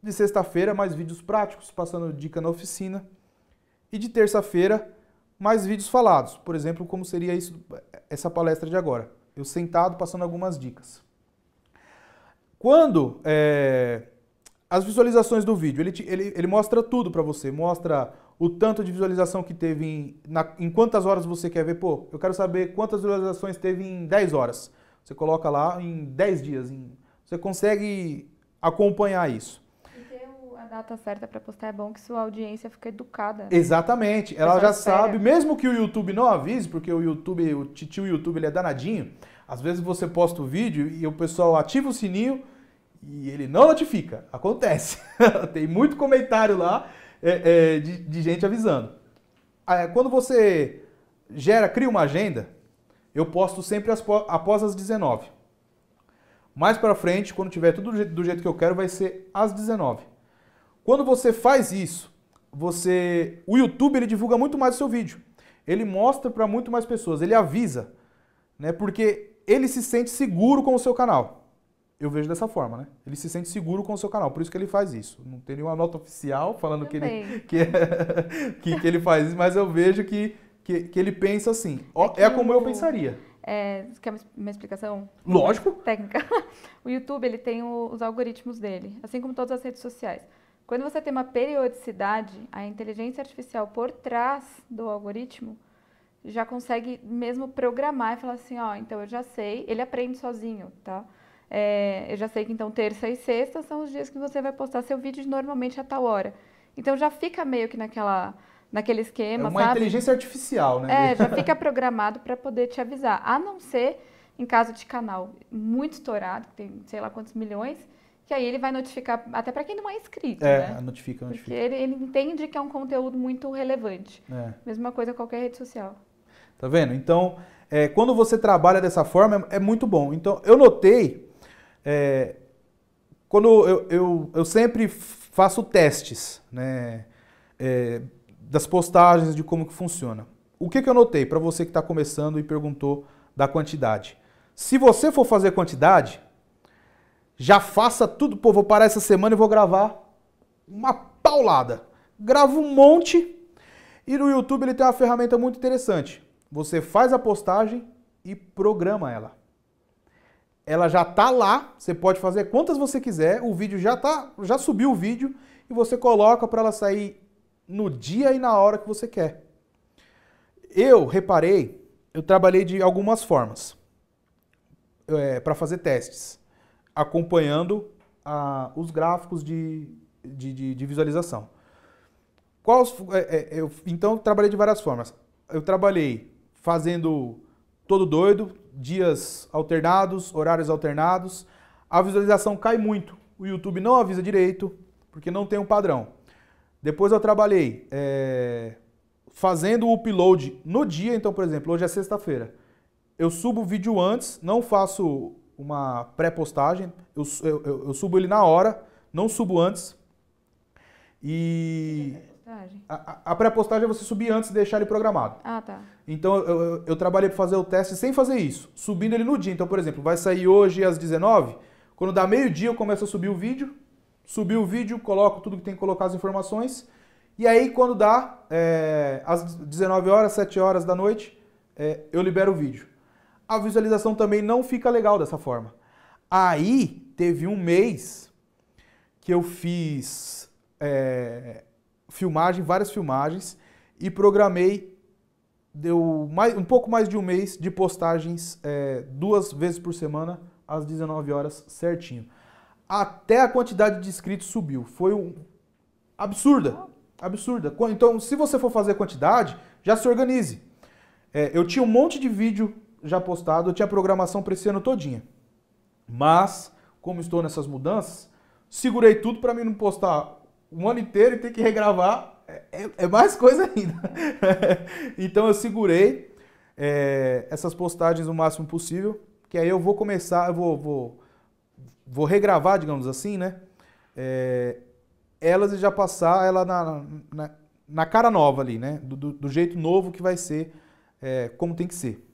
De sexta-feira, mais vídeos práticos, passando dica na oficina. E de terça-feira, mais vídeos falados. Por exemplo, como seria isso, essa palestra de agora. Eu sentado passando algumas dicas. Quando é, as visualizações do vídeo, ele, te, ele, ele mostra tudo para você. Mostra o tanto de visualização que teve em, na, em quantas horas você quer ver. Pô, eu quero saber quantas visualizações teve em 10 horas. Você coloca lá em 10 dias. Em, você consegue acompanhar isso. E ter a data certa para postar é bom que sua audiência fica educada. Né? Exatamente. Ela já espera. sabe, mesmo que o YouTube não avise, porque o YouTube, o tio YouTube, ele é danadinho. Às vezes você posta o vídeo e o pessoal ativa o sininho e ele não notifica. Acontece. Tem muito comentário lá é, é, de, de, gente avisando. Ah, é, quando você gera, cria uma agenda, eu posto sempre após as 19. Mais para frente, quando tiver tudo do jeito, do jeito que eu quero, vai ser às 19. Quando você faz isso, você, o YouTube ele divulga muito mais o seu vídeo. Ele mostra para muito mais pessoas, ele avisa, né? Porque ele se sente seguro com o seu canal. Eu vejo dessa forma, né? Ele se sente seguro com o seu canal, por isso que ele faz isso. Não tem nenhuma nota oficial falando que ele, que, é, que, que, ele faz isso, mas eu vejo que, que, que ele pensa assim. Ó, é, é como o, eu pensaria. É, quer uma explicação? Lógico. Técnica. O YouTube ele tem o, os algoritmos dele, assim como todas as redes sociais. Quando você tem uma periodicidade, a inteligência artificial por trás do algoritmo já consegue mesmo programar e falar assim, ó, então eu já sei, ele aprende sozinho, tá? É, eu já sei que então terça e sexta são os dias que você vai postar seu vídeo normalmente a tal hora. Então já fica meio que naquela naquele esquema, é uma sabe? inteligência artificial, né? É, já fica programado para poder te avisar. A não ser em caso de canal muito estourado, que tem sei lá quantos milhões, que aí ele vai notificar até para quem não é inscrito, é, né? notifica, notifica. Porque ele, ele, entende que é um conteúdo muito relevante. É. Mesma coisa qualquer rede social. Tá vendo? Então, é, quando você trabalha dessa forma, é, é muito bom. Então, eu notei é, quando eu, eu, eu, sempre faço testes né, é, das postagens, de como que funciona. O que, que eu notei para você que está começando e perguntou da quantidade? Se você for fazer quantidade, já faça tudo. Pô, vou parar essa semana e vou gravar uma paulada. Gravo um monte e no YouTube ele tem uma ferramenta muito interessante. Você faz a postagem e programa ela ela já tá lá, você pode fazer quantas você quiser, o vídeo já tá, já subiu o vídeo e você coloca para ela sair no dia e na hora que você quer. Eu reparei, eu trabalhei de algumas formas é, para fazer testes, acompanhando a, os gráficos de, de, de, de visualização. Qual, é, é, eu, então, eu trabalhei de várias formas. Eu trabalhei fazendo todo doido, dias alternados, horários alternados, a visualização cai muito. O YouTube não avisa direito, porque não tem um padrão. Depois eu trabalhei é, fazendo o upload no dia, então, por exemplo, hoje é sexta-feira. Eu subo o vídeo antes, não faço uma pré-postagem, eu, eu, eu subo ele na hora, não subo antes. E pré-postagem? A, a pré-postagem é você subir antes e deixar ele programado. Ah, tá. Então eu, eu, trabalhei para fazer o teste sem fazer isso, subindo ele no dia. Então, por exemplo, vai sair hoje às 19 quando dá meio-dia eu começo a subir o vídeo, subi o vídeo, coloco tudo que tem que colocar as informações, e aí quando dá é, às 19 horas, 7 horas da noite, é, eu libero o vídeo. A visualização também não fica legal dessa forma. Aí teve um mês que eu fiz é, filmagem, várias filmagens, e programei deu mais, um pouco mais de um mês de postagens é, duas vezes por semana, às 19 horas certinho. Até a quantidade de inscritos subiu. Foi um... absurda. Absurda. Então, se você for fazer quantidade, já se organize. É, eu tinha um monte de vídeo já postado, eu tinha programação para esse ano todinha. Mas, como estou nessas mudanças, segurei tudo para mim não postar um ano inteiro e ter que regravar é, é, é mais coisa ainda. então eu segurei é, essas postagens o máximo possível, que aí eu vou começar, eu vou, vou, vou regravar, digamos assim, né? É, elas e já passar ela na, na, na cara nova ali, né? Do, do, do, jeito novo que vai ser, é, como tem que ser.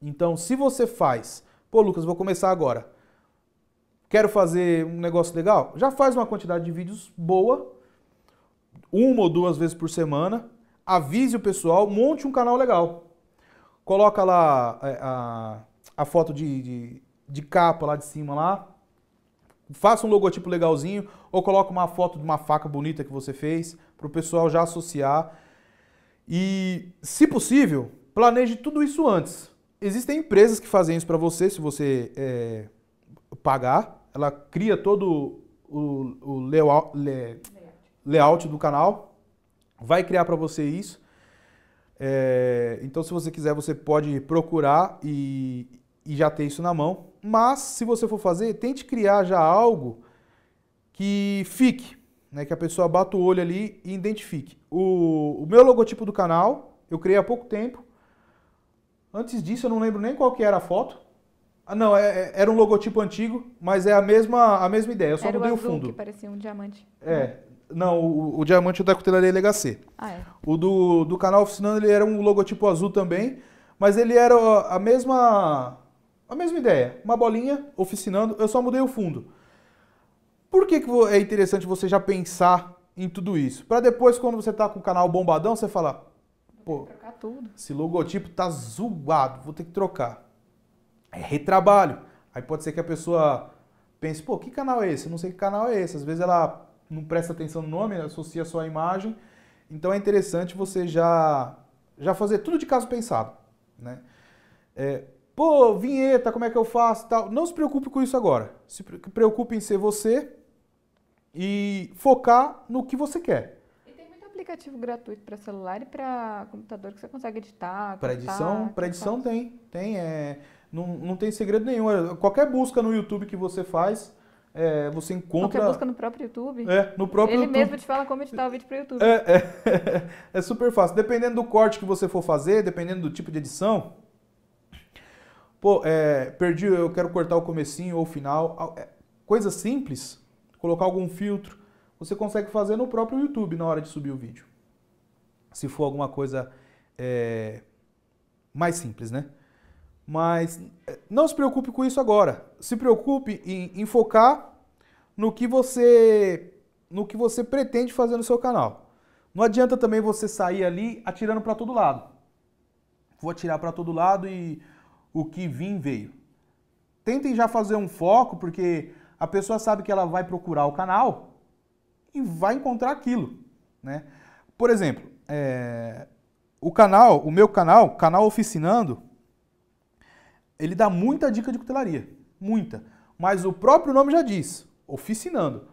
Então, se você faz, pô, Lucas, vou começar agora. Quero fazer um negócio legal? Já faz uma quantidade de vídeos boa, uma ou duas vezes por semana, avise o pessoal, monte um canal legal. Coloca lá a, é, a, a foto de, de, de capa lá de cima lá, faça um logotipo legalzinho ou coloca uma foto de uma faca bonita que você fez para o pessoal já associar. E, se possível, planeje tudo isso antes. Existem empresas que fazem isso para você, se você é, pagar ela cria todo o, o layout, layout, do canal, vai criar para você isso. É, então, se você quiser, você pode procurar e, e já ter isso na mão. Mas, se você for fazer, tente criar já algo que fique, né, que a pessoa bata o olho ali e identifique. O, o meu logotipo do canal eu criei há pouco tempo. Antes disso, eu não lembro nem qual que era a foto. Ah, não, é, é, era um logotipo antigo, mas é a mesma, a mesma ideia. Eu só era mudei o, azul o fundo. que parecia um diamante. É. Não, o, o diamante da cutelaria Legacê. Ah, é. O do, do canal Oficinando, ele era um logotipo azul também, mas ele era a mesma a mesma ideia. Uma bolinha oficinando, eu só mudei o fundo. Por que, que é interessante você já pensar em tudo isso? Para depois, quando você tá com o canal bombadão, você falar, pô, esse logotipo tá zoado, vou ter que trocar é retrabalho. Aí pode ser que a pessoa pense, pô, que canal é esse? Eu não sei que canal é esse. Às vezes ela não presta atenção no nome, associa só a imagem. Então é interessante você já, já fazer tudo de caso pensado. Né? É, pô, vinheta, como é que eu faço tal. Não se preocupe com isso agora. Se preocupe em ser você e focar no que você quer. E tem muito aplicativo gratuito para celular e para computador que você consegue editar. Para edição, para edição tem, tem é não, não tem segredo nenhum. É, qualquer busca no YouTube que você faz, é, você encontra. Qualquer busca no próprio YouTube. É, no próprio Ele YouTube. mesmo te fala como editar o vídeo para o YouTube. É, é, é, super fácil. Dependendo do corte que você for fazer, dependendo do tipo de edição. Pô, é, perdi, eu quero cortar o comecinho ou o final. É, coisa simples, colocar algum filtro, você consegue fazer no próprio YouTube na hora de subir o vídeo. Se for alguma coisa é, mais simples, né? Mas eh, não se preocupe com isso agora. Se preocupe em, em focar no que você no que você pretende fazer no seu canal. Não adianta também você sair ali atirando para todo lado. Vou atirar para todo lado e o que vim veio. Tentem já fazer um foco, porque a pessoa sabe que ela vai procurar o canal e vai encontrar aquilo, né? Por exemplo, é... o canal, o meu canal, canal oficinando, ele dá muita dica de cutelaria, muita. Mas o próprio nome já diz, oficinando,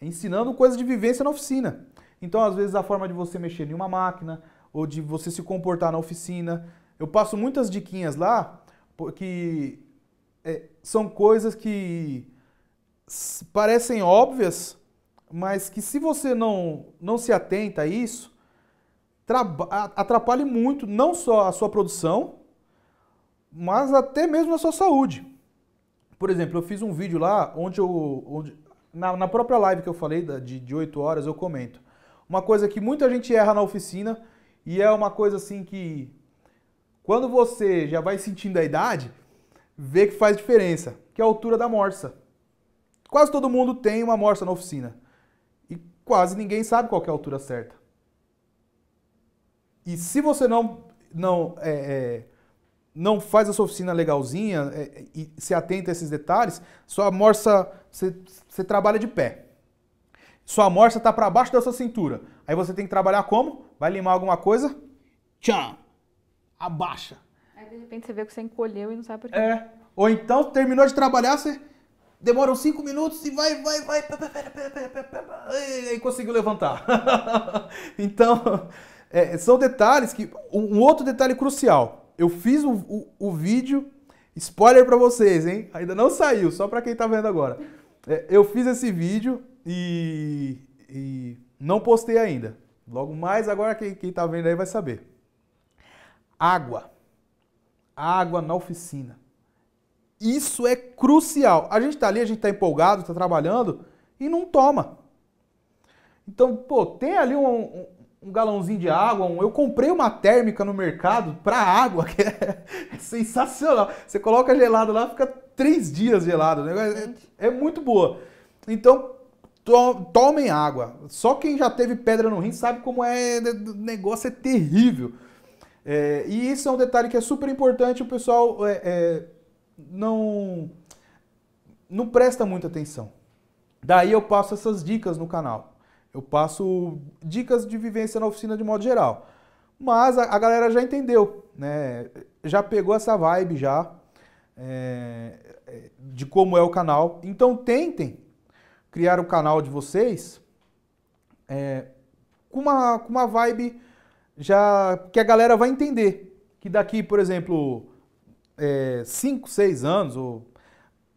ensinando coisas de vivência na oficina. Então, às vezes, a forma de você mexer em uma máquina ou de você se comportar na oficina. Eu passo muitas diquinhas lá porque é, são coisas que parecem óbvias, mas que se você não, não se atenta a isso, atrapalhe muito não só a sua produção, mas até mesmo na sua saúde. Por exemplo, eu fiz um vídeo lá onde eu. Onde, na, na própria live que eu falei, de, de 8 horas, eu comento. Uma coisa que muita gente erra na oficina e é uma coisa assim que. Quando você já vai sentindo a idade, vê que faz diferença, que é a altura da morsa. Quase todo mundo tem uma morsa na oficina. E quase ninguém sabe qual é a altura certa. E se você não, não é, é não faz a sua oficina legalzinha é, e se atenta a esses detalhes, sua morsa você, você trabalha de pé. Sua morsa está para baixo da sua cintura. Aí você tem que trabalhar como? Vai limar alguma coisa? Tcham! Abaixa. Aí de repente você vê que você encolheu e não sabe por quê. É. Ou então terminou de trabalhar, você uns cinco minutos e vai, vai, vai, e conseguiu levantar. então, é, são detalhes que. Um outro detalhe crucial eu fiz o, o, o vídeo, spoiler para vocês, hein? Ainda não saiu, só para quem tá vendo agora. É, eu fiz esse vídeo e, e, não postei ainda. Logo mais agora quem, quem tá vendo aí vai saber. Água. Água na oficina. Isso é crucial. A gente tá ali, a gente tá empolgado, tá trabalhando e não toma. Então, pô, tem ali um, um um galãozinho de água. Um... Eu comprei uma térmica no mercado para água, que é... sensacional. Você coloca gelado lá, fica três dias gelado. Né? É, é, muito boa. Então, to... tomem água. Só quem já teve pedra no rim sabe como é. Né, o negócio é terrível. É... e isso é um detalhe que é super importante. O pessoal é, é, não, não presta muita atenção. Daí eu passo essas dicas no canal. Eu passo dicas de vivência na oficina de modo geral. Mas a, a galera já entendeu, né? Já pegou essa vibe já é, de como é o canal. Então tentem criar o canal de vocês é, com, uma, com uma vibe já que a galera vai entender. Que daqui, por exemplo, 5, é, 6 anos, ou,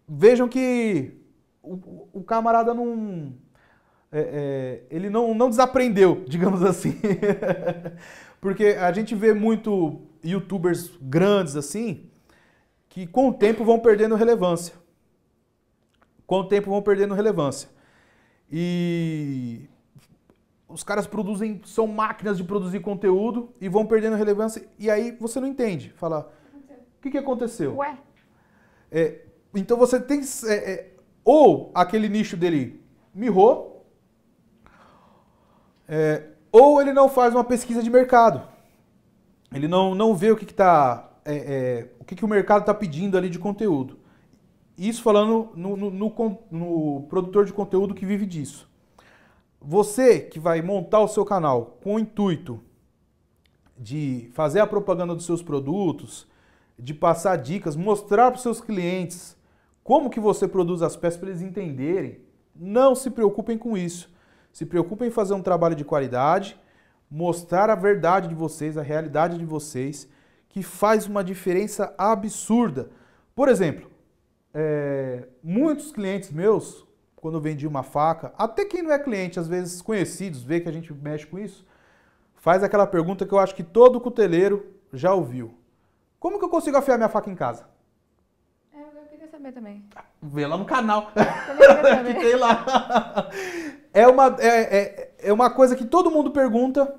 vejam que o, o camarada não é, é, ele não, não desaprendeu, digamos assim. Porque a gente vê muito youtubers grandes assim, que com o tempo vão perdendo relevância. Com o tempo vão perdendo relevância. E os caras produzem, são máquinas de produzir conteúdo e vão perdendo relevância. E aí você não entende. Fala, o que, que aconteceu? Ué. É, então você tem. É, é, ou aquele nicho dele mirrou, é, ou ele não faz uma pesquisa de mercado. Ele não, não vê o que, que, tá, é, é o, que, que o mercado está pedindo ali de conteúdo. Isso falando no, no, no, no produtor de conteúdo que vive disso. Você que vai montar o seu canal com o intuito de fazer a propaganda dos seus produtos, de passar dicas, mostrar para os seus clientes como que você produz as peças para eles entenderem, não se preocupem com isso se preocupa em fazer um trabalho de qualidade, mostrar a verdade de vocês, a realidade de vocês, que faz uma diferença absurda. Por exemplo, é, muitos clientes meus, quando eu vendi uma faca, até quem não é cliente, às vezes conhecidos, vê que a gente mexe com isso, faz aquela pergunta que eu acho que todo cuteleiro já ouviu. Como que eu consigo afiar minha faca em casa? É, eu queria saber também. Ah, vê lá no canal. Eu também que tem lá. É uma, é, é, é uma coisa que todo mundo pergunta.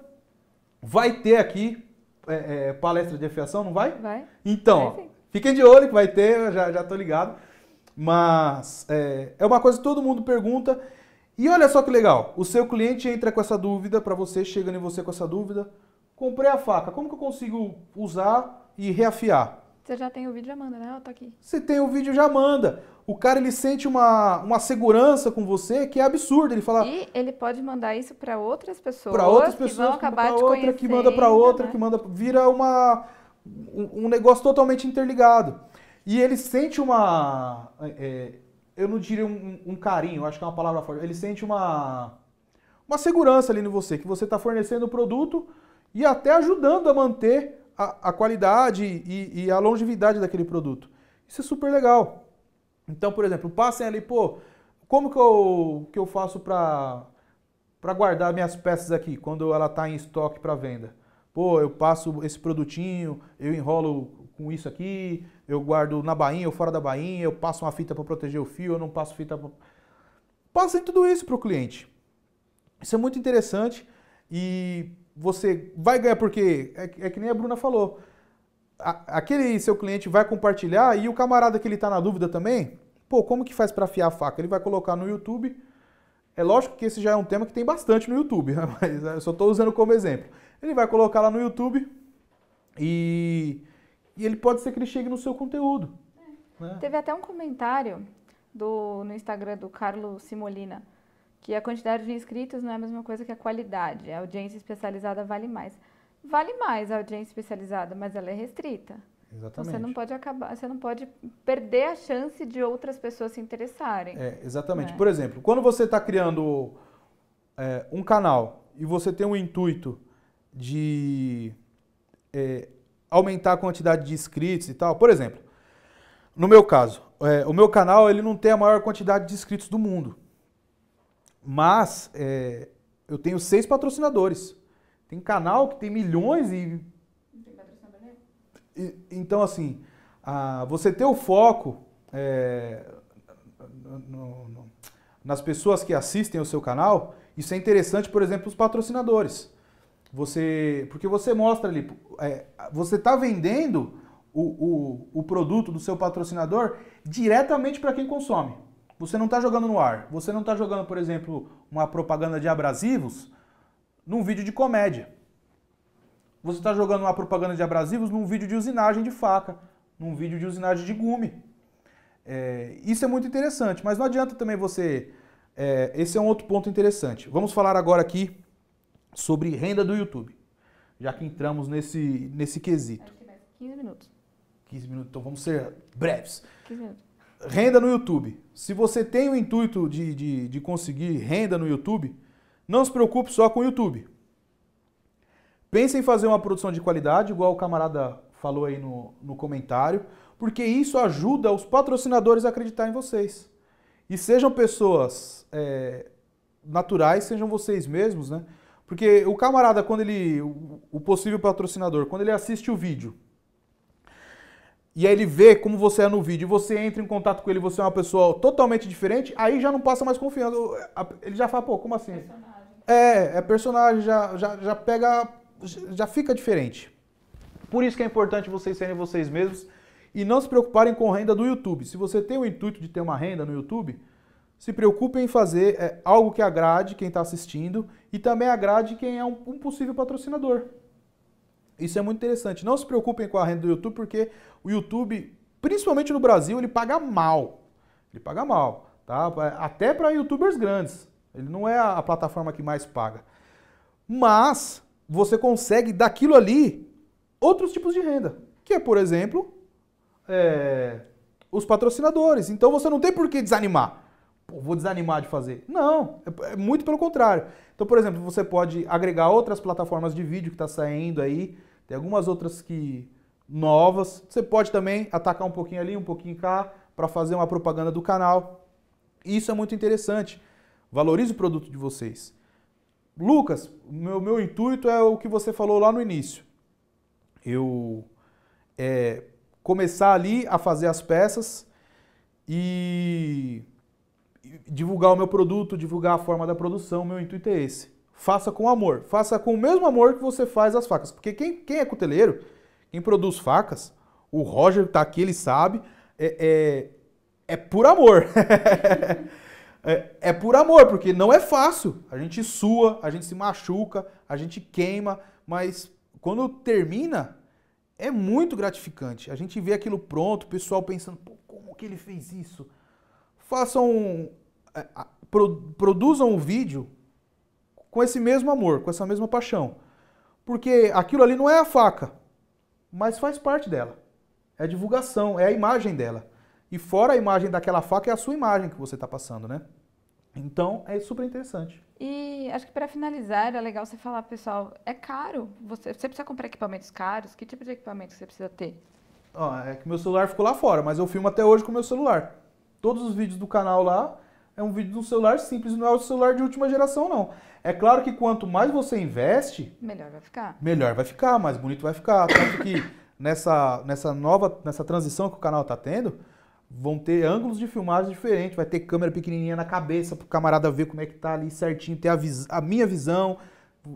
Vai ter aqui é, é, palestra de afiação, não vai? Vai. Então, vai, ó, fiquem de olho que vai ter, eu já, já tô ligado. Mas é, é uma coisa que todo mundo pergunta. E olha só que legal, o seu cliente entra com essa dúvida para você, chega em você com essa dúvida. Comprei a faca, como que eu consigo usar e reafiar? Você já tem o vídeo, já manda, né? Eu tô aqui. Você tem o vídeo, já manda. O cara, ele sente uma, uma segurança com você que é absurda. Ele fala... E ele pode mandar isso para outras pessoas. Para outras pessoas. Que vão acabar pra te outra, Que né? manda para outra, né? que manda... Vira uma, um, um, negócio totalmente interligado. E ele sente uma... É, é eu não diria um, um carinho, acho que é uma palavra forte. Ele sente uma, uma segurança ali em você, que você está fornecendo o produto e até ajudando a manter a, a qualidade e, e, a longevidade daquele produto. Isso é super legal. Então, por exemplo, passem ali, pô, como que eu, que eu faço para guardar minhas peças aqui quando ela está em estoque para venda? Pô, eu passo esse produtinho, eu enrolo com isso aqui, eu guardo na bainha ou fora da bainha, eu passo uma fita para proteger o fio, eu não passo fita Passem tudo isso para o cliente. Isso é muito interessante e você vai ganhar porque é, é que nem a Bruna falou. A, aquele seu cliente vai compartilhar e o camarada que ele está na dúvida também, pô, como que faz para afiar a faca? Ele vai colocar no YouTube. É lógico que esse já é um tema que tem bastante no YouTube, né? mas eu só estou usando como exemplo. Ele vai colocar lá no YouTube e, e ele pode ser que ele chegue no seu conteúdo. É. Né? Teve até um comentário do, no Instagram do Carlos Simolina que a quantidade de inscritos não é a mesma coisa que a qualidade. A audiência especializada vale mais. Vale mais a audiência especializada, mas ela é restrita. Exatamente. você não pode acabar, você não pode perder a chance de outras pessoas se interessarem. É, exatamente. Né? Por exemplo, quando você está criando é, um canal e você tem um intuito de é, aumentar a quantidade de inscritos e tal, por exemplo, no meu caso, é, o meu canal ele não tem a maior quantidade de inscritos do mundo. Mas é, eu tenho seis patrocinadores. Tem canal que tem milhões e. Não tem patrocinador nenhum. Né? então, assim, você ter o foco é, no, no, nas pessoas que assistem o seu canal, isso é interessante, por exemplo, os patrocinadores. Você, porque você mostra ali, é, você está vendendo o, o, o produto do seu patrocinador diretamente para quem consome. Você não está jogando no ar. Você não está jogando, por exemplo, uma propaganda de abrasivos num vídeo de comédia. Você está jogando uma propaganda de abrasivos num vídeo de usinagem de faca, num vídeo de usinagem de gume. É, isso é muito interessante, mas não adianta também você. É, esse é um outro ponto interessante. Vamos falar agora aqui sobre renda do YouTube, já que entramos nesse, nesse quesito. Acho que 15 minutos. 15 minutos, então vamos ser breves. 15 minutos renda no YouTube. Se você tem o intuito de, de, de, conseguir renda no YouTube, não se preocupe só com o YouTube. Pense em fazer uma produção de qualidade, igual o camarada falou aí no, no comentário, porque isso ajuda os patrocinadores a acreditar em vocês. E sejam pessoas é, naturais, sejam vocês mesmos, né? Porque o camarada, quando ele. O possível patrocinador, quando ele assiste o vídeo e aí ele vê como você é no vídeo, e você entra em contato com ele, você é uma pessoa totalmente diferente, aí já não passa mais confiança. Ele já fala, pô, como assim? Personagem. É, é personagem, já, já, já pega, já fica diferente. Por isso que é importante vocês serem vocês mesmos e não se preocuparem com renda do YouTube. Se você tem o intuito de ter uma renda no YouTube, se preocupe em fazer é, algo que agrade quem está assistindo e também agrade quem é um, um possível patrocinador. Isso é muito interessante. Não se preocupem com a renda do YouTube, porque o YouTube, principalmente no Brasil, ele paga mal. Ele paga mal, tá? Até para youtubers grandes. Ele não é a plataforma que mais paga. Mas você consegue daquilo ali outros tipos de renda, que é, por exemplo, é, os patrocinadores. Então você não tem por que desanimar. Pô, vou desanimar de fazer. Não, é, é muito pelo contrário. Então, por exemplo, você pode agregar outras plataformas de vídeo que está saindo aí, tem algumas outras que novas. Você pode também atacar um pouquinho ali, um pouquinho cá, para fazer uma propaganda do canal. Isso é muito interessante. Valorize o produto de vocês. Lucas, meu, meu intuito é o que você falou lá no início. Eu é, começar ali a fazer as peças e divulgar o meu produto, divulgar a forma da produção, meu intuito é esse. Faça com amor, faça com o mesmo amor que você faz as facas. Porque quem, quem é cuteleiro, quem produz facas, o Roger tá aqui, ele sabe, é, é, é por amor. é, é por amor, porque não é fácil. A gente sua, a gente se machuca, a gente queima, mas quando termina, é muito gratificante. A gente vê aquilo pronto, o pessoal pensando, como que ele fez isso? Façam um, é, produzam o vídeo com esse mesmo amor, com essa mesma paixão. Porque aquilo ali não é a faca, mas faz parte dela. É a divulgação, é a imagem dela. E fora a imagem daquela faca, é a sua imagem que você está passando, né? Então, é super interessante. E acho que para finalizar, era legal você falar, pessoal, é caro. Você, você, precisa comprar equipamentos caros? Que tipo de equipamento você precisa ter? Ó, é que meu celular ficou lá fora, mas eu filmo até hoje com meu celular. Todos os vídeos do canal lá, é um vídeo de um celular simples, não é o celular de última geração, não. É claro que quanto mais você investe. Melhor vai ficar. Melhor vai ficar, mais bonito vai ficar. Tanto que nessa, nessa nova nessa transição que o canal está tendo, vão ter ângulos de filmagem diferentes. Vai ter câmera pequenininha na cabeça para o camarada ver como é que tá ali certinho, ter a, vis a minha visão.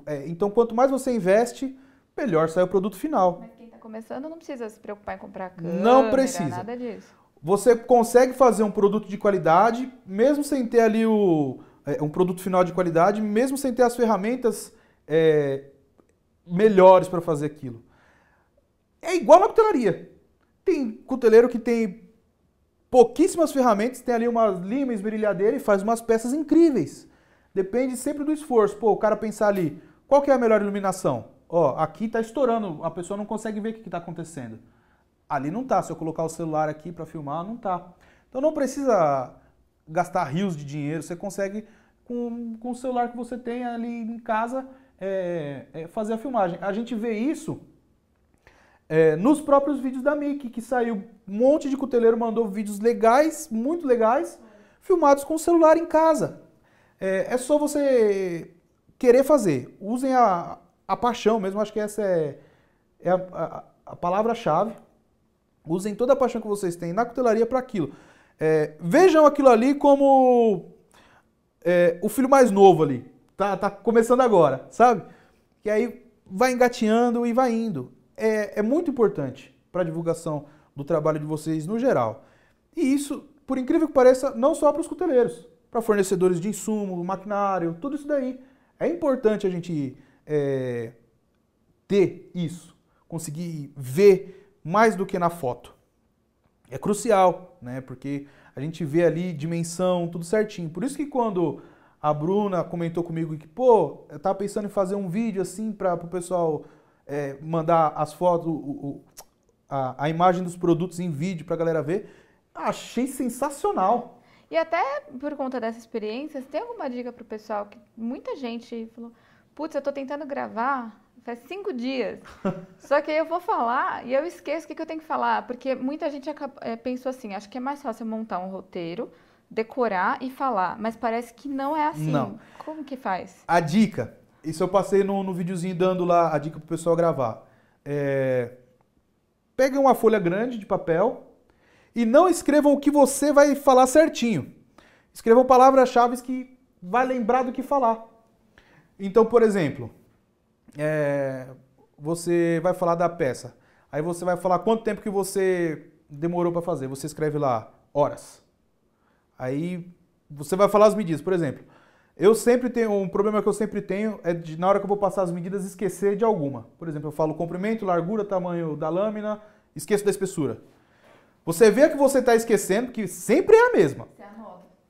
É, então, quanto mais você investe, melhor sai o produto final. Mas quem está começando não precisa se preocupar em comprar câmera, não precisa. nada disso você consegue fazer um produto de qualidade, mesmo sem ter ali o, é, um produto final de qualidade, mesmo sem ter as ferramentas é, melhores para fazer aquilo. É igual na cutelaria. Tem cuteleiro que tem pouquíssimas ferramentas, tem ali uma lima, esmerilhadeira e faz umas peças incríveis. Depende sempre do esforço. Pô, o cara pensar ali, qual que é a melhor iluminação? Ó, aqui está estourando, a pessoa não consegue ver o que está acontecendo. Ali não tá. Se eu colocar o celular aqui para filmar, não tá. Então não precisa gastar rios de dinheiro. Você consegue, com, com o celular que você tem ali em casa, é, é, fazer a filmagem. A gente vê isso é, nos próprios vídeos da Mickey, que saiu. Um monte de cuteleiro mandou vídeos legais, muito legais, filmados com o celular em casa. É, é só você querer fazer. Usem a, a paixão mesmo, acho que essa é, é a, a, a palavra-chave Usem toda a paixão que vocês têm na cutelaria para aquilo. É, vejam aquilo ali como é, o filho mais novo ali. Tá, tá começando agora, sabe? E aí vai engateando e vai indo. É, é muito importante para a divulgação do trabalho de vocês no geral. E isso, por incrível que pareça, não só para os cuteleiros, para fornecedores de insumo, maquinário, tudo isso daí. É importante a gente é, ter isso, conseguir ver mais do que na foto. É crucial, né? Porque a gente vê ali dimensão, tudo certinho. Por isso que quando a Bruna comentou comigo que, pô, eu tava pensando em fazer um vídeo assim para o pessoal é, mandar as fotos, o, o, a, a, imagem dos produtos em vídeo para a galera ver, achei sensacional. E até por conta dessa experiência, tem alguma dica para o pessoal que muita gente falou, putz, eu estou tentando gravar, faz cinco dias. Só que aí eu vou falar e eu esqueço o que, que eu tenho que falar, porque muita gente é, pensou assim, acho que é mais fácil montar um roteiro, decorar e falar, mas parece que não é assim. Não. Como que faz? A dica, isso eu passei no, no videozinho dando lá a dica pro pessoal gravar. É... Peguem uma folha grande de papel e não escrevam o que você vai falar certinho. Escrevam palavras-chave que vai lembrar do que falar. Então, por exemplo, é, você vai falar da peça. Aí você vai falar quanto tempo que você demorou para fazer. Você escreve lá horas. Aí você vai falar as medidas. Por exemplo, eu sempre tenho um problema que eu sempre tenho é de, na hora que eu vou passar as medidas esquecer de alguma. Por exemplo, eu falo comprimento, largura, tamanho da lâmina, esqueço da espessura. Você vê que você está esquecendo, que sempre é a mesma.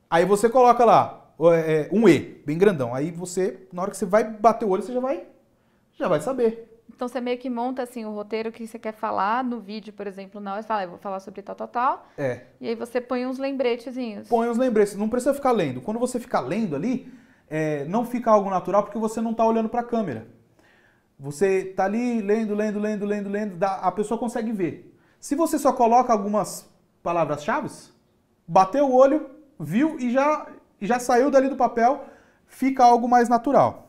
Aí você coloca lá é, é, um E, bem grandão. Aí você, na hora que você vai bater o olho, você já vai já vai saber. Então você meio que monta assim o roteiro que você quer falar no vídeo, por exemplo, na hora você fala, ah, eu vou falar sobre tal, tal, tal. É. E aí você põe uns lembretezinhos. Põe uns lembretes, não precisa ficar lendo. Quando você ficar lendo ali, é, não fica algo natural porque você não está olhando para a câmera. Você está ali lendo, lendo, lendo, lendo, lendo, dá, a pessoa consegue ver. Se você só coloca algumas palavras-chave, bateu o olho, viu e já, já saiu dali do papel, fica algo mais natural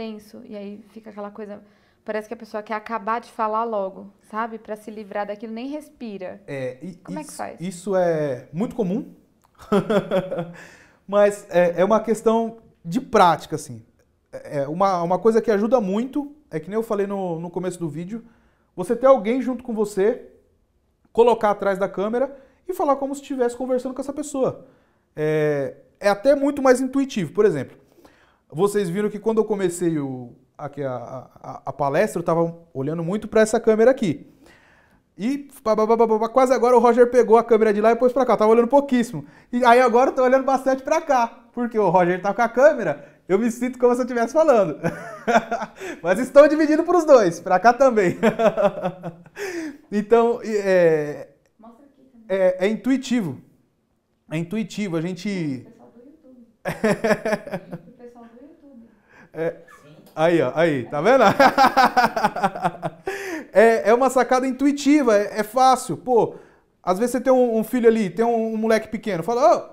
tenso e aí fica aquela coisa. Parece que a pessoa quer acabar de falar logo, sabe? Para se livrar daquilo, nem respira. É, e, Como isso, é que faz? Isso é muito comum, mas é, é, uma questão de prática, assim. É, é uma, uma coisa que ajuda muito é que nem eu falei no, no começo do vídeo, você ter alguém junto com você, colocar atrás da câmera e falar como se estivesse conversando com essa pessoa. É, é até muito mais intuitivo. Por exemplo, vocês viram que quando eu comecei o, aqui a, a, a palestra, eu estava olhando muito para essa câmera aqui. E quase agora o Roger pegou a câmera de lá e pôs para cá. Eu tava olhando pouquíssimo. E aí agora eu tô olhando bastante para cá, porque o Roger tá com a câmera. Eu me sinto como se eu estivesse falando. Mas estou dividindo para os dois, para cá também. então, é, é, é, intuitivo. É intuitivo. A gente. É, aí, ó, aí, tá vendo? é, é uma sacada intuitiva, é, é, fácil. Pô, às vezes você tem um, um filho ali, tem um, um moleque pequeno, fala, ô,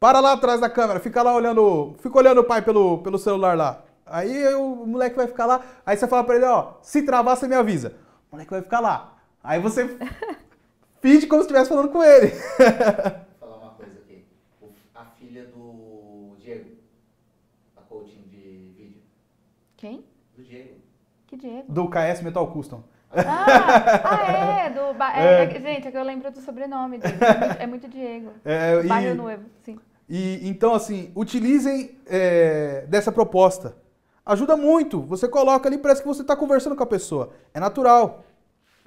para lá atrás da câmera, fica lá olhando, fica olhando o pai pelo, pelo celular lá. Aí o moleque vai ficar lá, aí você fala pra ele, ó, se travar, você me avisa. O moleque vai ficar lá. Aí você finge como se estivesse falando com ele. Que Diego? Do KS Metal Custom. Ah, ah é, é do ba... é, é, é Gente, é que eu lembro do sobrenome dele. É, é muito, Diego. É, Bairro e, Novo, sim. E, então, assim, utilizem dessa proposta. Ajuda muito. Você coloca ali, parece que você está conversando com a pessoa. É natural.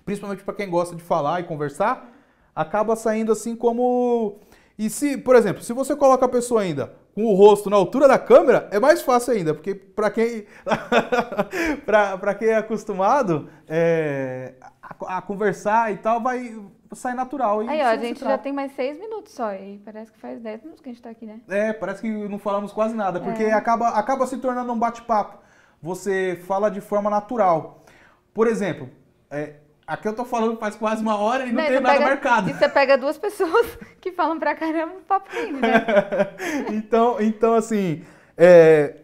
Principalmente para quem gosta de falar e conversar, acaba saindo assim como. E se, por exemplo, se você coloca a pessoa ainda, com o rosto na altura da câmera, é mais fácil ainda, porque para quem para quem é acostumado é, a, a, conversar e tal, vai sair natural. Aí, ó, a gente já tem mais seis minutos só, e parece que faz dez minutos que a gente está aqui, né? É, parece que não falamos quase nada, porque é. acaba, acaba se tornando um bate-papo. Você fala de forma natural. Por exemplo, é, Aqui eu tô falando faz quase uma hora e não, não né, tem nada pega, marcado. E você pega duas pessoas que falam pra caramba um papo lindo, né? então, então, assim, é,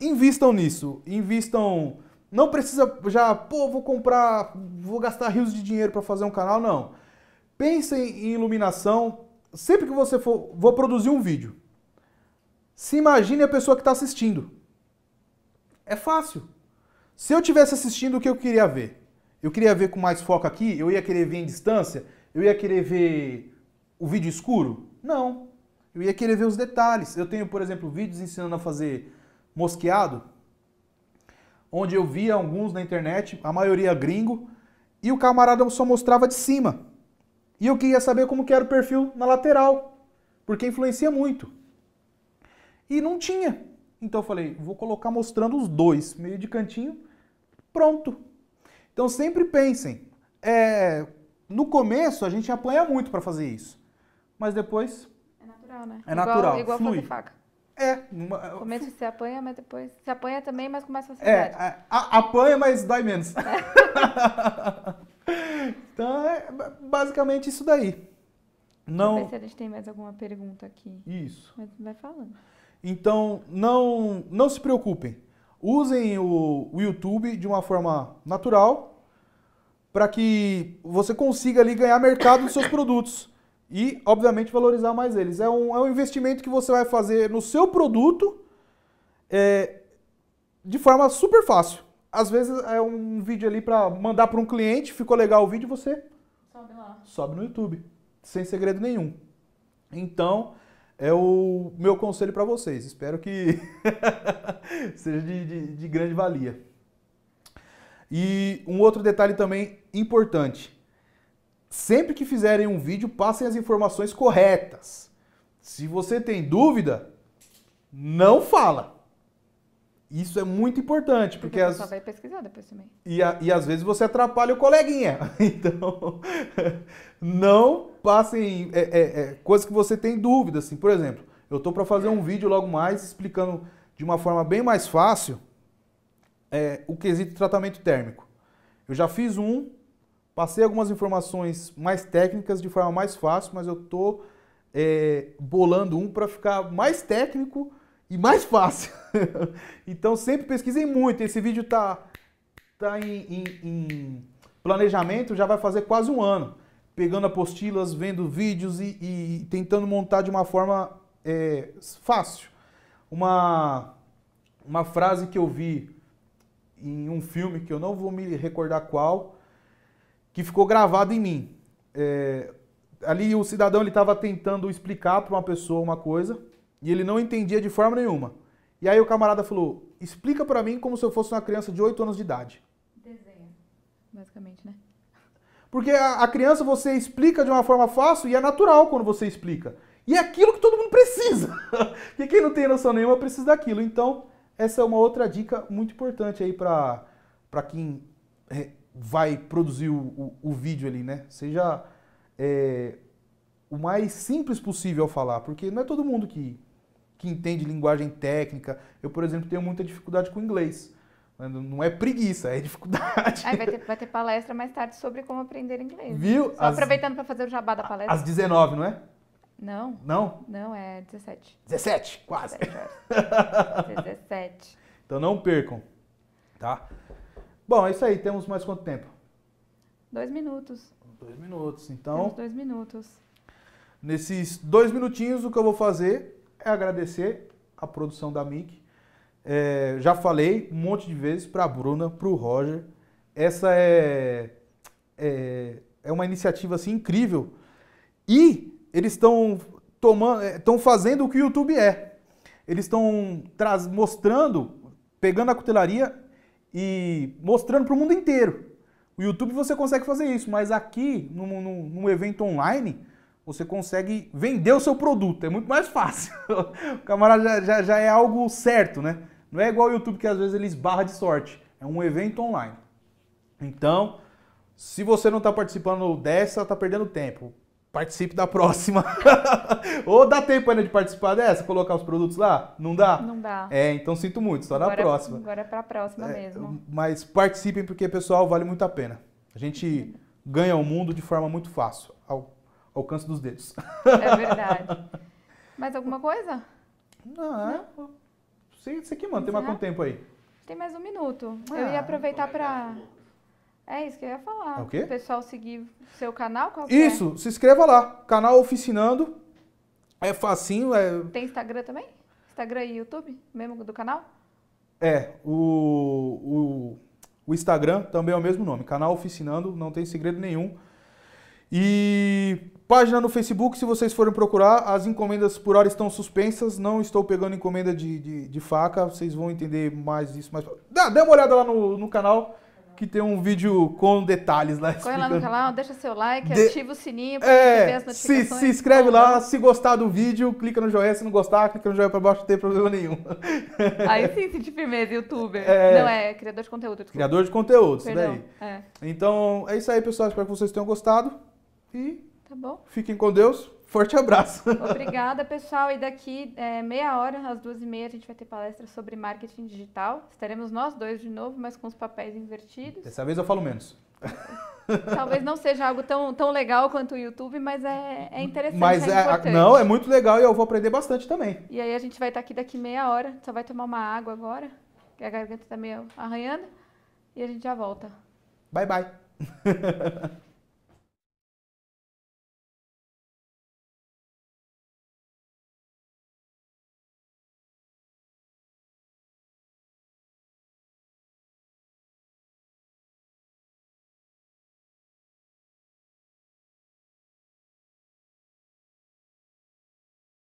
invistam nisso. Invistam. Não precisa já, pô, vou comprar, vou gastar rios de dinheiro para fazer um canal, não. Pensem em iluminação. Sempre que você for, vou produzir um vídeo. Se imagine a pessoa que está assistindo. É fácil. Se eu tivesse assistindo o que eu queria ver, eu queria ver com mais foco aqui, eu ia querer ver em distância, eu ia querer ver o vídeo escuro? Não. Eu ia querer ver os detalhes. Eu tenho, por exemplo, vídeos ensinando a fazer mosqueado, onde eu via alguns na internet, a maioria gringo, e o camarada só mostrava de cima. E eu queria saber como que era o perfil na lateral, porque influencia muito. E não tinha. Então eu falei, vou colocar mostrando os dois, meio de cantinho, pronto. Então sempre pensem, é, no começo a gente apanha muito para fazer isso, mas depois... É natural, né? É igual, natural, Igual flui. fazer faca. É. Uma, no começo você apanha, mas depois. Você apanha também, mas com mais é, facilidade. É, a, apanha, mas dói menos. É. então é basicamente isso daí. Não. Deixa ver se a gente tem mais alguma pergunta aqui. Isso. Mas vai falando. Então, não, não se preocupem usem o, o YouTube de uma forma natural para que você consiga ali ganhar mercado nos seus produtos e, obviamente, valorizar mais eles. É um, é um investimento que você vai fazer no seu produto é, de forma super fácil. Às vezes é um vídeo ali para mandar para um cliente, ficou legal o vídeo, você sobe lá. Sobe no YouTube, sem segredo nenhum. Então, é o meu conselho para vocês. Espero que seja de, de, de, grande valia. E um outro detalhe também importante. Sempre que fizerem um vídeo, passem as informações corretas. Se você tem dúvida, não fala. Isso é muito importante, porque, porque a as... vai pesquisar depois também. E, a, e às vezes você atrapalha o coleguinha. Então, não passem é, é, é, coisas que você tem dúvida, assim. Por exemplo, eu estou para fazer um vídeo logo mais explicando de uma forma bem mais fácil é, o quesito tratamento térmico. Eu já fiz um, passei algumas informações mais técnicas de forma mais fácil, mas eu estou é, bolando um para ficar mais técnico e mais fácil. então sempre pesquisem muito. Esse vídeo está tá em, em, em, planejamento, já vai fazer quase um ano. Pegando apostilas, vendo vídeos e, e tentando montar de uma forma é, fácil. Uma, uma frase que eu vi em um filme, que eu não vou me recordar qual, que ficou gravado em mim. É, ali o cidadão estava tentando explicar para uma pessoa uma coisa, e ele não entendia de forma nenhuma. E aí o camarada falou: explica para mim como se eu fosse uma criança de 8 anos de idade. Desenha, basicamente, né? Porque a, a, criança você explica de uma forma fácil e é natural quando você explica. E é aquilo que todo mundo precisa. e quem não tem noção nenhuma precisa daquilo. Então, essa é uma outra dica muito importante aí para quem é, vai produzir o, o, o, vídeo ali, né? Seja é, o mais simples possível ao falar, porque não é todo mundo que que entende linguagem técnica. Eu, por exemplo, tenho muita dificuldade com inglês. Né, não é preguiça, é dificuldade. Aí vai ter, vai ter palestra mais tarde sobre como aprender inglês. Viu? As, aproveitando para fazer o jabá da palestra. Às 19, não é? Não. Não? Não, é 17. 17, quase. 17. 17. então não percam, tá? Bom, é isso aí. Temos mais quanto tempo? Dois minutos. Dois minutos, então. Temos dois minutos. Nesses dois minutinhos, o que eu vou fazer é agradecer a produção da MIC. É, já falei um monte de vezes para a Bruna, para o Roger. Essa é, é, é, uma iniciativa assim, incrível. E eles estão tomando, estão é, fazendo o que o YouTube é. Eles estão mostrando, pegando a cutelaria e mostrando para o mundo inteiro. O YouTube você consegue fazer isso, mas aqui, num, num, num evento online, você consegue vender o seu produto. É muito mais fácil. o camarada já, já, já, é algo certo, né? Não é igual o YouTube que às vezes eles barra de sorte. É um evento online. Então, se você não está participando dessa, está perdendo tempo. Participe da próxima. Ou dá tempo ainda de participar dessa, colocar os produtos lá? Não dá? Não dá. É, então sinto muito, só agora, na é próxima. Agora é para a próxima é, mesmo. Mas participem porque, pessoal, vale muito a pena. A gente ganha o mundo de forma muito fácil alcance dos dedos. É verdade. Mais alguma coisa? Não, é, Não? Você que manda, tem mais quanto tempo aí? Tem mais um minuto. Ah, eu ia aproveitar para... É isso que eu ia falar. É o quê? O pessoal seguir seu canal? Qual é? isso, é? se inscreva lá. Canal Oficinando. É facinho. É... Tem Instagram também? Instagram e YouTube? Mesmo do canal? É, o, o, o Instagram também é o mesmo nome. Canal Oficinando, não tem segredo nenhum. E página no Facebook, se vocês forem procurar, as encomendas por hora estão suspensas. Não estou pegando encomenda de, de, de faca, vocês vão entender mais disso. Mas... Dá, dá uma olhada lá no, no canal que tem um vídeo com detalhes lá. Corre lá no canal, deixa seu like, de... ativa o sininho para é, receber as notificações. Se, se inscreve lá, se gostar do vídeo, clica no joinha, se não gostar, clica no joinha para baixo, não tem problema nenhum. Aí sim, senti te firmeza, youtuber. É... Não, é criador de conteúdo. Desculpa. Criador de conteúdo, Perdão, isso daí. É. Então, é isso aí, pessoal. Espero que vocês tenham gostado. E tá bom. fiquem com Deus. Forte abraço. Obrigada, pessoal. E daqui é, meia hora, às duas e meia, a gente vai ter palestra sobre marketing digital. Estaremos nós dois de novo, mas com os papéis invertidos. Dessa vez eu falo menos. Talvez não seja algo tão, tão legal quanto o YouTube, mas é, é interessante. Mas é, é não, é muito legal e eu vou aprender bastante também. E aí a gente vai estar aqui daqui meia hora. Só vai tomar uma água agora, que a garganta está meio arranhando. E a gente já volta. Bye, bye.